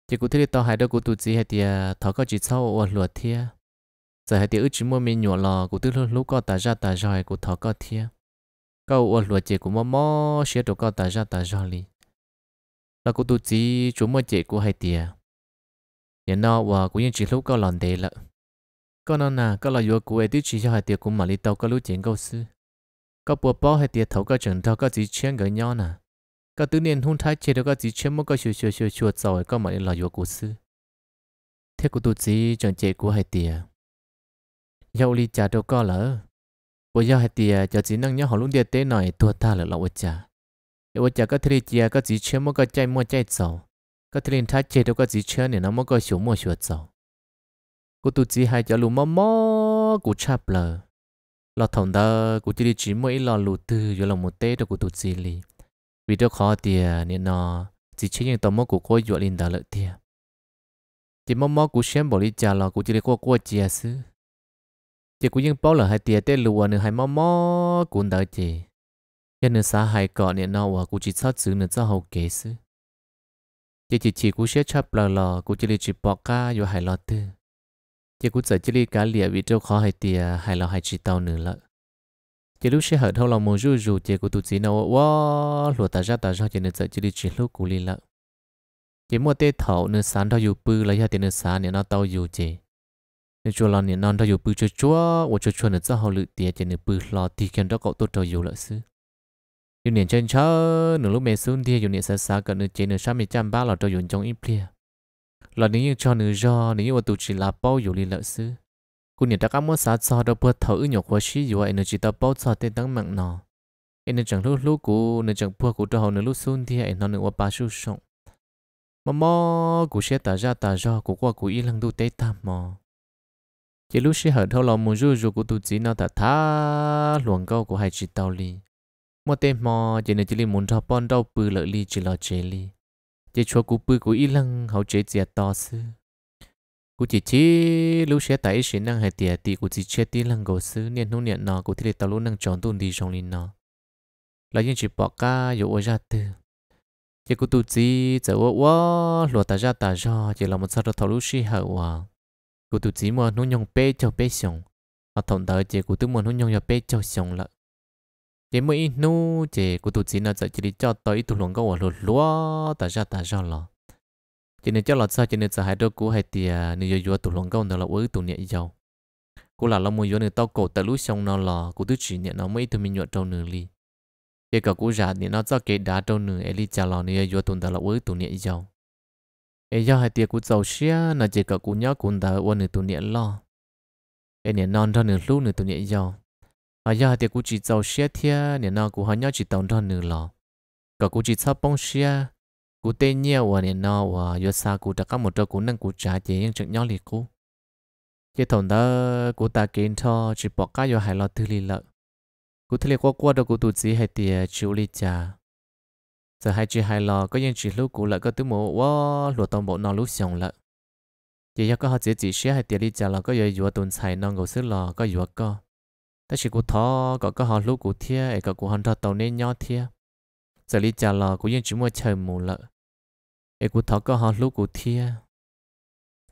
A: chỉ cô thấy tao hay đó cô tu chỉ hay tiề thọ có chỉ sau ô lùa thiê giờ hay tiề ước chỉ mua mình nhọ lò cô tư lúc lúc có tờ ra tờ ra cô thọ có thiê câu ô lùa chỉ cô mò mò sẽ đồ có tờ ra tờ ra li là cô tu chỉ chúng mua chỉ cô hay tiề nhà nó và cũng như chỉ lúc có lòn đề lợ có nó nà có là vừa của ấy chỉ cho hai tiệc cũng mà đi tàu có lũ chuyện câu sư có bùa bó hai tiệc thầu có chừng thầu có chỉ chén gần nhau nà có tứ niên hung thái chế được có chỉ chén mỗi có sửa sửa sửa sửa rồi có mà đi là yêu của sư thế của tôi chỉ chọn chế của hai tiệc dâu ly trà đâu có lỡ bùa dâu hai tiệc cho chỉ năng nhớ họ luôn tiệc tế này thua ta là lậu trà lậu trà có thể chia có chỉ chén mỗi có chay mua chay sầu có thể lên thái chế được có chỉ chén để nó mỗi có xuống mua sửa sầu cô tụt chỉ hai cho lù mò mò của chạp lờ lọ thòng đó của chỉ đi chỉ mỗi lọ lù tư cho lòng một tê cho của tụt chỉ lì vì đó khó tiền nên nó chỉ chỉ những tấm mò của cô dọa lên đó lợi tiền chỉ mò mò của xem bỏ đi trả lọ của chỉ đi qua qua chia xứ chỉ của những bao lợ hai tiền tê lù nữa hai mò mò của đỡ chỉ nhưng nên xã hai cọ nên nó và của chỉ sát xứ nữa cho hậu kế xứ chỉ chỉ chỉ của sẽ chạp lờ lọ của chỉ đi chỉ bỏ ca vô hai lọ tư chỉ cũng sợ chỉ li cá liệt vì trâu khó hay tiề hay là hay chỉ tàu nữa lợ chỉ lúc sẽ hở thâu lòng mồ rù rù chỉ của tụi chỉ nào wow lụa ta ra ta ra chỉ nên sợ chỉ li chỉ lúc cú li lợ chỉ mua tê thầu nên sáng thâu dù bự là hai tiền nên sáng nên nó tàu dù chỉ nên chua lòng nên non thâu dù bự chua chua và chua chua nên rất hậu lự tiề chỉ nên bự lo thì khiến đó cậu tốt tàu dù lợ sư, dù nên chân chớ nửa lúc mẹ xuống thì dù nên sáng sáng gần nên chỉ nên sáng mẹ chăm ba lò tàu dù trong ít plia là nếu như cho nữ do nếu như tụ chỉ là bao dù lý lợi sư cô nhận đã các món sát sao đâu bớt thở nhọc quá xí dù chỉ tập bao sao tên tăng mạng nọ energy chẳng lúc lúc cũ energy chẳng bữa cũ cho hậu nữa lúc xuân thì anh nói nửa qua ba số sống mà mò cũ sẽ tả ra tả ra cũ qua cũ ý lăng tu tế tam mò chỉ lúc xí hở thâu lòng muốn rú rú cũ tu chỉ nó tả tha luồng câu của hai chỉ tao li mà tên mò chỉ nên chỉ li muốn cho bọn đâu bự lợi li chỉ lo chế li chỉ cho cú bự cú ít lăng hậu chế tiệt to sư cú chỉ chỉ lúc xe tại xe năng hay tiệt thì cú chỉ chế tí lăng gấu sư niên nông niên nọ cú thì tao lúc năng chọn tuân đi trong linh nọ là những chỉ bỏ ca yếu ở ra từ chỉ cú tu chỉ giờ ở ở lúa ta ra ta ra chỉ là một sao thầu lúc sĩ hậu à cú tu chỉ mà nông nhung bê cho bê xong mà thằng đó chỉ cú tu mà nông nhung cho bê cho xong lại chỉ mới nu chỉ của tụi chị nó chỉ đi cho tới tụi luồng có quả lụt lúa ta cho ta cho lò chỉ nên cho lọt sao chỉ nên sợ hai đứa cũ hay thì nên vừa tụi luồng có nó là uế tụi nhẹ giàu cú là lòng mua vừa nên tao cổ tại lúc xong nó là cú tứ chỉ nhẹ nó mới tụi mình nhọt trâu nửa ly chỉ cả cú giả thì nó cho cái đá trâu nửa eli trả lò nên vừa tụi ta là uế tụi nhẹ giàu ấy giờ hai tiệc cú giàu xia là chỉ cả cú nhớ cú ta uế nửa tụi nhẹ lo ấy nhẹ non cho nửa lúc nửa tụi nhẹ giàu à giờ thì cũng chỉ giàu xe thia nên nó cũng hơi nhau chỉ tông đơn nữa lo cả cũng chỉ sao bông xe cũng tên nhiều và nên nó và giờ xa cũng đã có một trò cũng năng cũng trả tiền nhưng chẳng nhau liền cũng chỉ thằng đó cũng ta kiến cho chỉ bỏ cái giờ hai lo thứ li lợ cũng thấy qua qua đó cũng tự gì hay tiền chịu li trả giờ hai chị hai lo có những chỉ lúc cũng lợ có tứ mồ quá lụa toàn bộ nó lúc xong lợ chỉ giờ có họ chỉ chỉ xe hay tiền li trả là có giờ vừa tồn tại nó ngồi xứ lò có vừa có ta chỉ cụ thọ có cái họ lúc cụ thia ấy có cụ hòn thọ tàu nên nhau thia giờ lý trả lò cụ yên chỉ mua trời mù lợ ấy cụ thọ có họ lúc cụ thia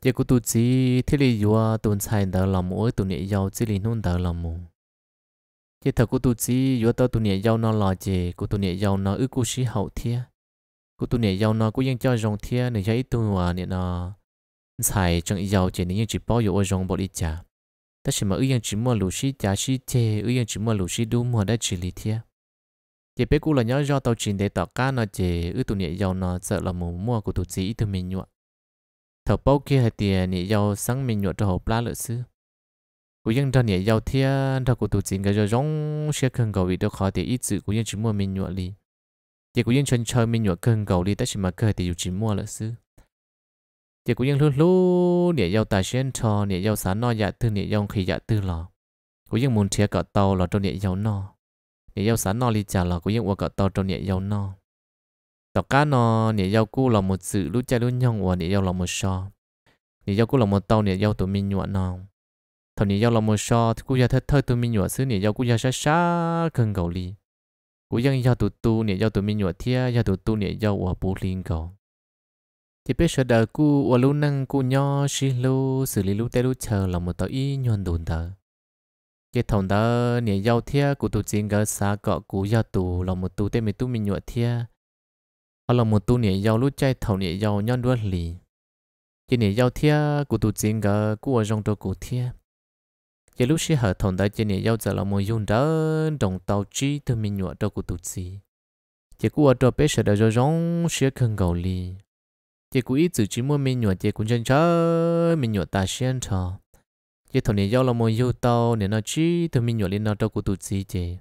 A: giờ cụ tu chỉ thế lý vừa tuần sai đỡ lòng mỗi tuần nhẹ giàu chỉ lý nôn đỡ lòng mù giờ thọ cụ tu chỉ vừa tao tuần nhẹ giàu nó lo chè cụ tuần nhẹ giàu nó ư cụ sĩ hậu thia cụ tuần nhẹ giàu nó cụ yên cho dòng thia nửa giấy tu hòa niệm nó sai chẳng giàu chè nửa chỉ bao nhiêu rong bỏ đi chả ta chỉ mà ưu yên chỉ mua lũ sĩ giá sĩ thế ưu yên chỉ mua lũ sĩ đủ mua đã chỉ lý thế chỉ biết cũ là nhớ do tàu chìm để tàu cá nó chỉ ưu tụ nhẹ giàu nó sợ là mù mua của tổ chỉ ít từ mình nhuộm thầu bao kia hay tiền nhẹ giàu sáng mình nhuộm cho hộp lá lợn sư cú yên cho nhẹ giàu thế, thầu của tổ chỉ cái do giống sẽ cần cầu vị đó khó thì ít sự cú yên chỉ mua mình nhuộm đi chỉ cú yên chân chơi mình nhuộm cần cầu đi ta chỉ mà cơ thì dù chỉ mua lợn sư chỉ cũng những lúc lúc để giao tài xuyên cho để giao sáng no dạ tư để giao khi dạ tư lò cũng những muốn chia cả tàu lò trong để giao no để giao sáng no li trả lò cũng những qua cả tàu trong để giao no tàu cá no để giao cu lò một sự lúc cha lúc nhong và để giao lò một so để giao cu lò một tàu để giao tụi mình nhọn no thằng để giao lò một so thì cũng gia thất thơ tụi mình nhọn xứ để giao cũng gia sát sát cần cầu li cũng những giao tụi tu để giao tụi mình nhọn thia giao tụi tu để giao và bố liên cầu thì bây giờ đời cu và lúc năng cu nhỏ xí lu xử lý lúc tê lúc chờ là một tờ ý nhuận đồn tờ cái thằng đó nhảy giao thia của tụ chính gỡ xa cọ cụ giao tù là một tù tê mi tụ mi nhuận thia họ là một tù nhảy giao lúc chạy thằng nhảy giao nhon đuôi lì chỉ nhảy giao thia của tụ chính gỡ cụ ở trong đồ cụ thia chỉ lúc xí hở thằng đó chỉ nhảy giao giờ là một dùng đó đồng tàu chi tụ mình nhuận đồ cụ tụ chỉ chỉ cụ ở trong bây giờ đời rồi rong xí cần cầu lì chị cũng ít chữ chỉ mua mình nhựa chị cũng chân chớ mình nhựa ta xuyên cho chị thằng này giao là mua yêu tao nên nó chỉ thằng mình nhựa lên nó đâu cũng tụt gì chị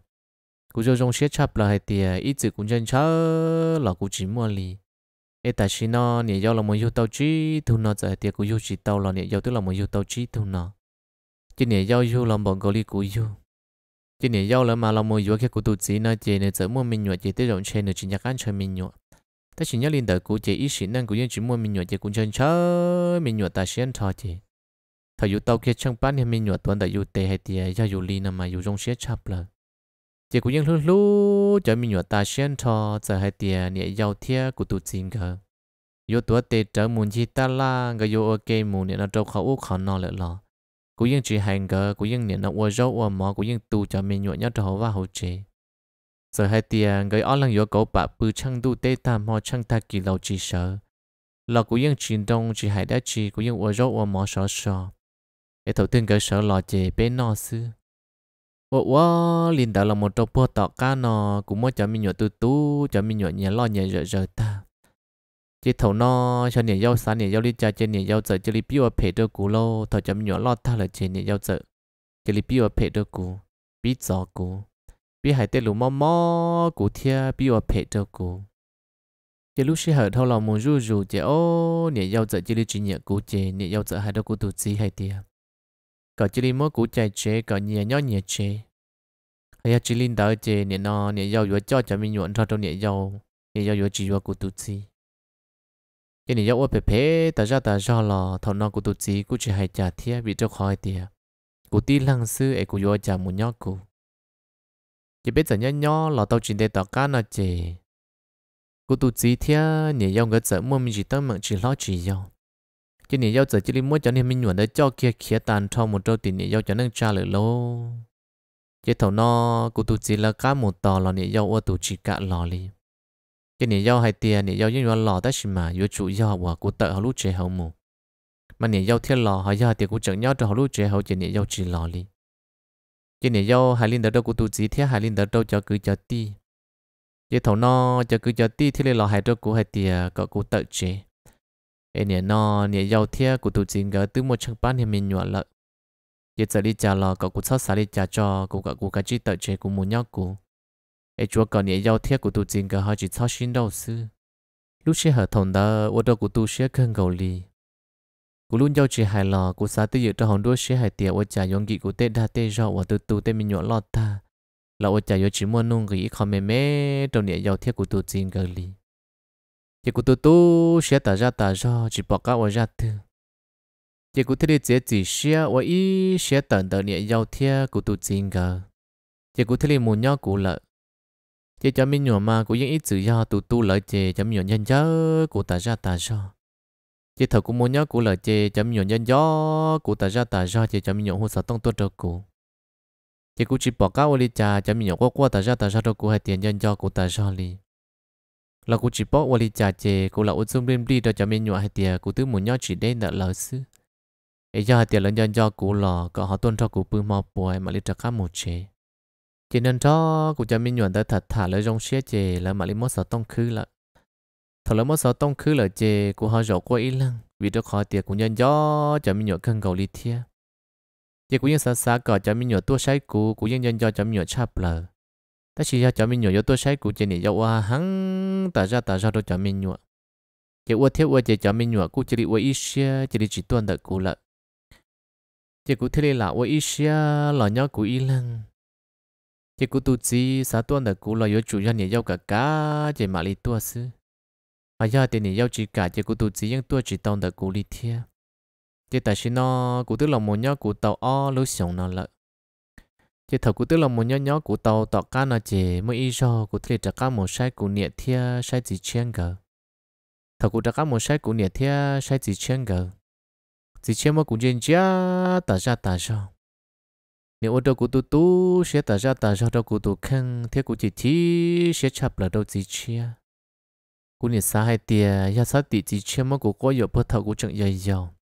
A: cú cho trong xe chập là hai tia ít chữ cũng chân chớ là cú chỉ mua li ê ta xí nó nè giao là mua yêu tao chỉ thằng nó giờ tia cú yêu chỉ tao là nè giao tức là mua yêu tao chỉ thằng nó chị nè giao yêu là bọn gọi li cú yêu chị nè giao là mà là mua yêu cái cú tụt gì nó chị nè giờ mua mình nhựa chị tới rộng xe nữa chỉ nhắc ăn chơi mình nhựa ta chỉ nhớ linh đời của chị ít sĩ năng của dân chỉ mua mình nhựa chị cũng chân chớ mình nhựa ta xuyên thọ chị thời dù tàu kia trong bán thì mình nhựa tuần đại dù tệ hay tiền do dù linh nằm mà dù rong xuyên chập lờ chị cũng dân lú lú cho mình nhựa ta xuyên thọ giờ hay tiề nhẹ giàu thia của tụ chính cơ dù tuổi tệ trở muốn chi ta la người dù ok muốn nhẹ nó trâu khó út khó nọ lệ lọ cũng dân chỉ hành cơ cũng dân nhẹ nó ua râu ua mỏ cũng dân tu cho mình nhựa nhớ trâu và hậu chế giờ hai tia người ở lăng yếu cổ bà bự chăng đu tê ta mò chăng ta kỳ lâu chỉ sợ lò của yên chuyển đông chỉ hải đã chỉ của yên ua rô ua mò sợ sợ để thầu tiên gỡ sợ lò chè bên nọ sư ua ua liền đạo là một trâu bò tọ cá nọ cũng mới cho mình nhọ tu tu cho mình nhọ nhẹ lo nhẹ rợ rợ ta chỉ thầu nọ cho nhẹ dâu sáng nhẹ dâu đi cha trên nhẹ dâu sợ chỉ đi biểu phê đôi cú lô thầu cho mình nhọ lo ta là trên nhẹ dâu sợ chỉ đi biểu phê đôi cú biết rõ cú bị hải tê lù mò mò cụ thia bị ở phe cho cụ chỉ lúc xí hở thâu lòng muốn rú rú chỉ ô nhẹ giao trợ chỉ lý chỉ nhẹ cụ chỉ nhẹ giao trợ hai đứa cụ tụ chỉ hay tiề có chỉ lý mỗi cụ chạy chế có nhẹ nhó nhẹ chế hay chỉ lý đỡ chế nhẹ nó nhẹ giao vừa cho cho mình nhuận cho trong nhẹ giao nhẹ giao vừa chỉ vừa cụ tụ chỉ cái nhẹ giao ở phê ta ra ta ra lò thâu nọ cụ tụ chỉ cụ chỉ hay trả thiệt bị cho khỏi tiề cụ tí lăng sư ấy cụ vừa trả muốn nhóc cụ chỉ biết giờ nhỏ nhỏ là tao chỉ để tao cá nó chỉ cô tu chỉ thế nhỉ yêu người sợ mua mình chỉ tâm mượn chỉ lo chỉ yêu chỉ nhảy yêu giờ chỉ đi mua cho nên mình nhuận để cho kia kia tàn thao một trâu tiền nhảy yêu cho nên cha lời lô chỉ thầu nó cô tu chỉ là cá một tàu là nhảy yêu ô tu chỉ cả lò li chỉ nhỉ yêu hai tiền nhỉ yêu những nhuận lò ta chỉ mà yêu chủ yêu và cô tự họ lúc chế hậu mù mà nhảy yêu thiên lò họ yêu thì cô chẳng nhau cho họ lúc chế hậu chỉ nhảy yêu chỉ lò li chỉ này do hải linh đỡ đâu của tụ chỉ thế hải linh đỡ đâu cho cứ cho ti chỉ thầu nó cho cứ cho ti thế là lò hai đâu của hai tiề có của tự chế em này nó này do thế của tụ chỉ gỡ từ một trăm bán thì mình nhọ lợi chỉ giờ đi trả lò có của sáu sáu đi trả cho của cả của cái chi tự chế của muốn nhau của em chúa còn này do thế của tụ chỉ gỡ họ chỉ sáu xin đâu sư lúc xe hở thầu đó ô đâu của tụ xe khăn gầu ly cú luôn giao chỉ hài lò cú xa tự dự cho hòn đuôi xe hài tiệt ôi chả yong kỵ cú tê đa tê do và từ từ tê mình nhọ lọt ta là ôi chả yo chỉ mua nung gỉ khó mềm mê trong địa giao thiết cú tu chín gần lì chỉ cú tu tu xe tả ra tả do chỉ bỏ cả ôi ra thư chỉ cú thiết chế chỉ xe ôi ý xe tận tờ địa giao thiết cú tu chín gần, chỉ cú thiết muốn nhau cú lợ, chỉ cho mình nhọ mà cú những ít chữ do tu tu lợi chỉ cho mình nhọ nhân chớ cú tả ra tả do chị thầu cũng muốn nhớ của lời chị chấm nhộn nhân gió của ta ra ta ra chị chấm nhộn hồ sơ tông tuân cho cụ chị cũng chỉ bỏ cá ô li trà chấm nhộn qua qua ta ra ta ra cho cụ hai tiền nhân gió của ta ra li là cụ chỉ bỏ ô li trà chị cụ là ô dung rim đi cho chấm nhộn hai tiền cụ thứ muốn nhớ chỉ đến là lời sư ấy cho hai tiền lớn nhân do cụ lò có họ tôn cho cụ bư mò bùi mà li trà cá một chế chị nên cho cụ chấm nhộn đã thật thả lời rong xé chị là mà li mất sở tông khứ lại thật là mất sợ tông khứ là chê của họ rổ qua ý lăng vì đó khó tiệt cũng nhân gió cho mình nhựa cân cầu lý thiê chê cũng nhân xa xa cỏ cho mình nhựa tua sai cũ cũng nhân nhân do cho mình nhựa chạp lờ ta chỉ ra cho mình nhựa do tua sai cũ chê này do qua hắn ta ra ta ra đâu cho mình nhựa chê qua thiếu qua chê cho mình nhựa cũng chỉ đi qua ít xia chỉ đi chỉ tuân đợi cũ lợ chê cũng thế là qua ít xia là nhau cũ ít lăng chê cũng tu chi xã tuân đợi cũ là yếu chủ nhân này do cả cá chê mà lý tua xứ à giờ thì này yêu chỉ cả chỉ cụ tụ chỉ những tuổi chỉ tông được cụ lý thiê chỉ tại sao nó cụ tức là một nhớ cụ tàu o lối sống nào lợi chỉ thật cụ tức là một nhớ nhớ cụ tàu tọt cá nào chỉ mới y do cụ thể trả cá một sai cụ niệm thiê sai chỉ chen gờ thật cụ trả cá một sai cụ niệm thiê sai chỉ chen gờ chỉ chen mà cũng chen chia tả ra tả ra nếu ô tô cụ tụ tụ sẽ tả ra tả ra đâu cụ tụ khăn thế cụ chỉ thi sẽ chập là đâu chỉ chia cú nè sa hai tia ya sa ti chỉ chia mà cú có yếu bớt thầu cú chẳng dài dào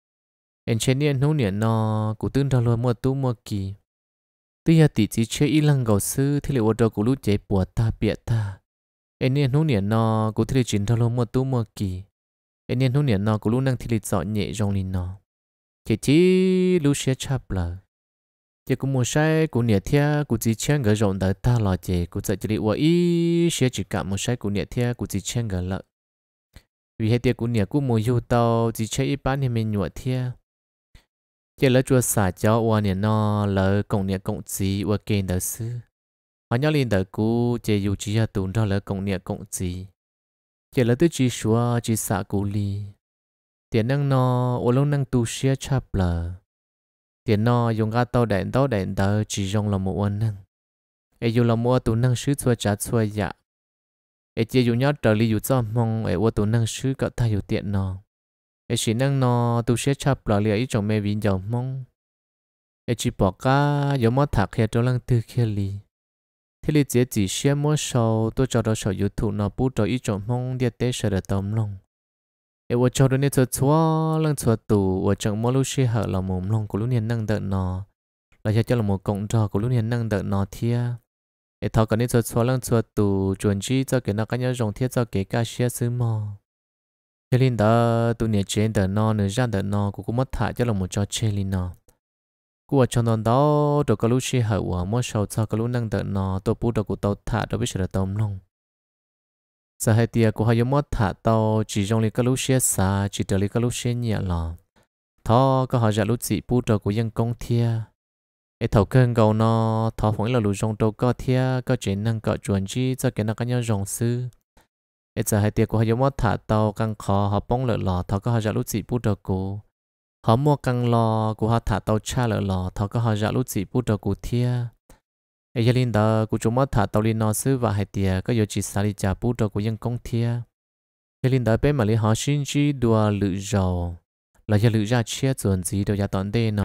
A: anh chế nè nô nè nò, cú tương đào luôn mua tu mua kỳ tuy ya ti chỉ chia y lăng gạo sư thì liệu đâu cú lúc chạy bùa ta bịa ta anh nè nô nè nò, cú thề liệu chín đào luôn mua tu mua kỳ anh nè nô nè nò, cú lúc năng thề liệu chọn nhẹ trong linh nò. chỉ chỉ lúc sẽ chập lại giờ cũng một sai cũng nhẹ thia cũng chỉ chen cái rộng đời ta lo chị cũng sợ chỉ đi uo ý sẽ chỉ cả một sai cũng nhẹ thia cũng chỉ chen cái lợi vì hết tiệc cũng nhẹ cũng một yêu tàu chỉ chơi ít bán thì mình nhụa thia chỉ là chùa xả cho uo nhẹ nó là cộng nhẹ cộng gì uo kênh đời sư họ nhớ lên đời cũ chỉ yêu chỉ là tụn đó là cộng nhẹ cộng gì chỉ là tôi chỉ xóa chỉ xả cũ li tiền năng nó uo lâu năng tu sẽ chập lờ tiền nó dùng gà tàu đèn tàu đèn tàu chỉ dùng là một ôn năng ấy dùng là mua tủ năng sứ chua chả chua dạ ấy chỉ dùng nhau trợ lý dùng cho mong ấy mua tủ năng sứ có thay dùng tiện nó ấy chỉ năng nó tu sẽ chập là liệu ý chồng mê vinh dầu mong ấy chỉ bỏ cả dùng mất thạc hệ trong lăng tư khi lý, thế lý chỉ chỉ xem mua sầu tôi cho đó sầu dùng thủ nó bút cho ý trong mong để tế sửa được tâm lòng เอวจอดเนี่ยจะชัวลังชัวตู่ว่าจังมอลูเชี่ยเหรอมุมลงกุลุเนียนนั่งเดินนอเราจะเจอหมูกงจอกุลุเนียนนั่งเดินนอเทียเอทอกันเนี่ยจะชัวลังชัวตู่จวนจี้จะเกิดนักกันยองเทียจะเกิดกาเชียซื้อมอเจลินเดอตู่เนี่ยเจนเดินนอเนื้อย่างเดินนอกูกูมัดถ่ายเจอหมูจอเชลินนอกูว่าจังตอนโตตัวกุลุเชี่ยเหรอว่ามัวชาวจะกุลุนั่งเดินนอตัวปูตัวกูโตถ่ายตัวพิเศษตัวมลง sa hai tia của hai mốt thả tàu chỉ trong lịch lúc xe xa chỉ trở lịch lúc xe nhẹ lò thọ có họ dạ lúc chị bu trò của dân công thia ấy thầu cơn cầu nó thọ phong là lũ rong đầu có thia có chuyện năng có chuẩn chi cho cái nó có nhau rong sư ấy giờ hai tia của hai mốt thả tàu căng khó họ bông lợi lò thọ có họ dạ lúc chị bu trò của họ mua căng lò của họ thả tàu cha lợi lò thọ có họ dạ lúc chị bu trò của thia ai giờ linh đó cụ chúng mất thả tàu nó sư và hai tiề có yếu chỉ xả đi trả bút cho của dân công thiê ai linh đó bé mà lấy họ xin chỉ đùa lự rầu là giờ lự ra chia chuẩn gì đâu ra toàn đê nó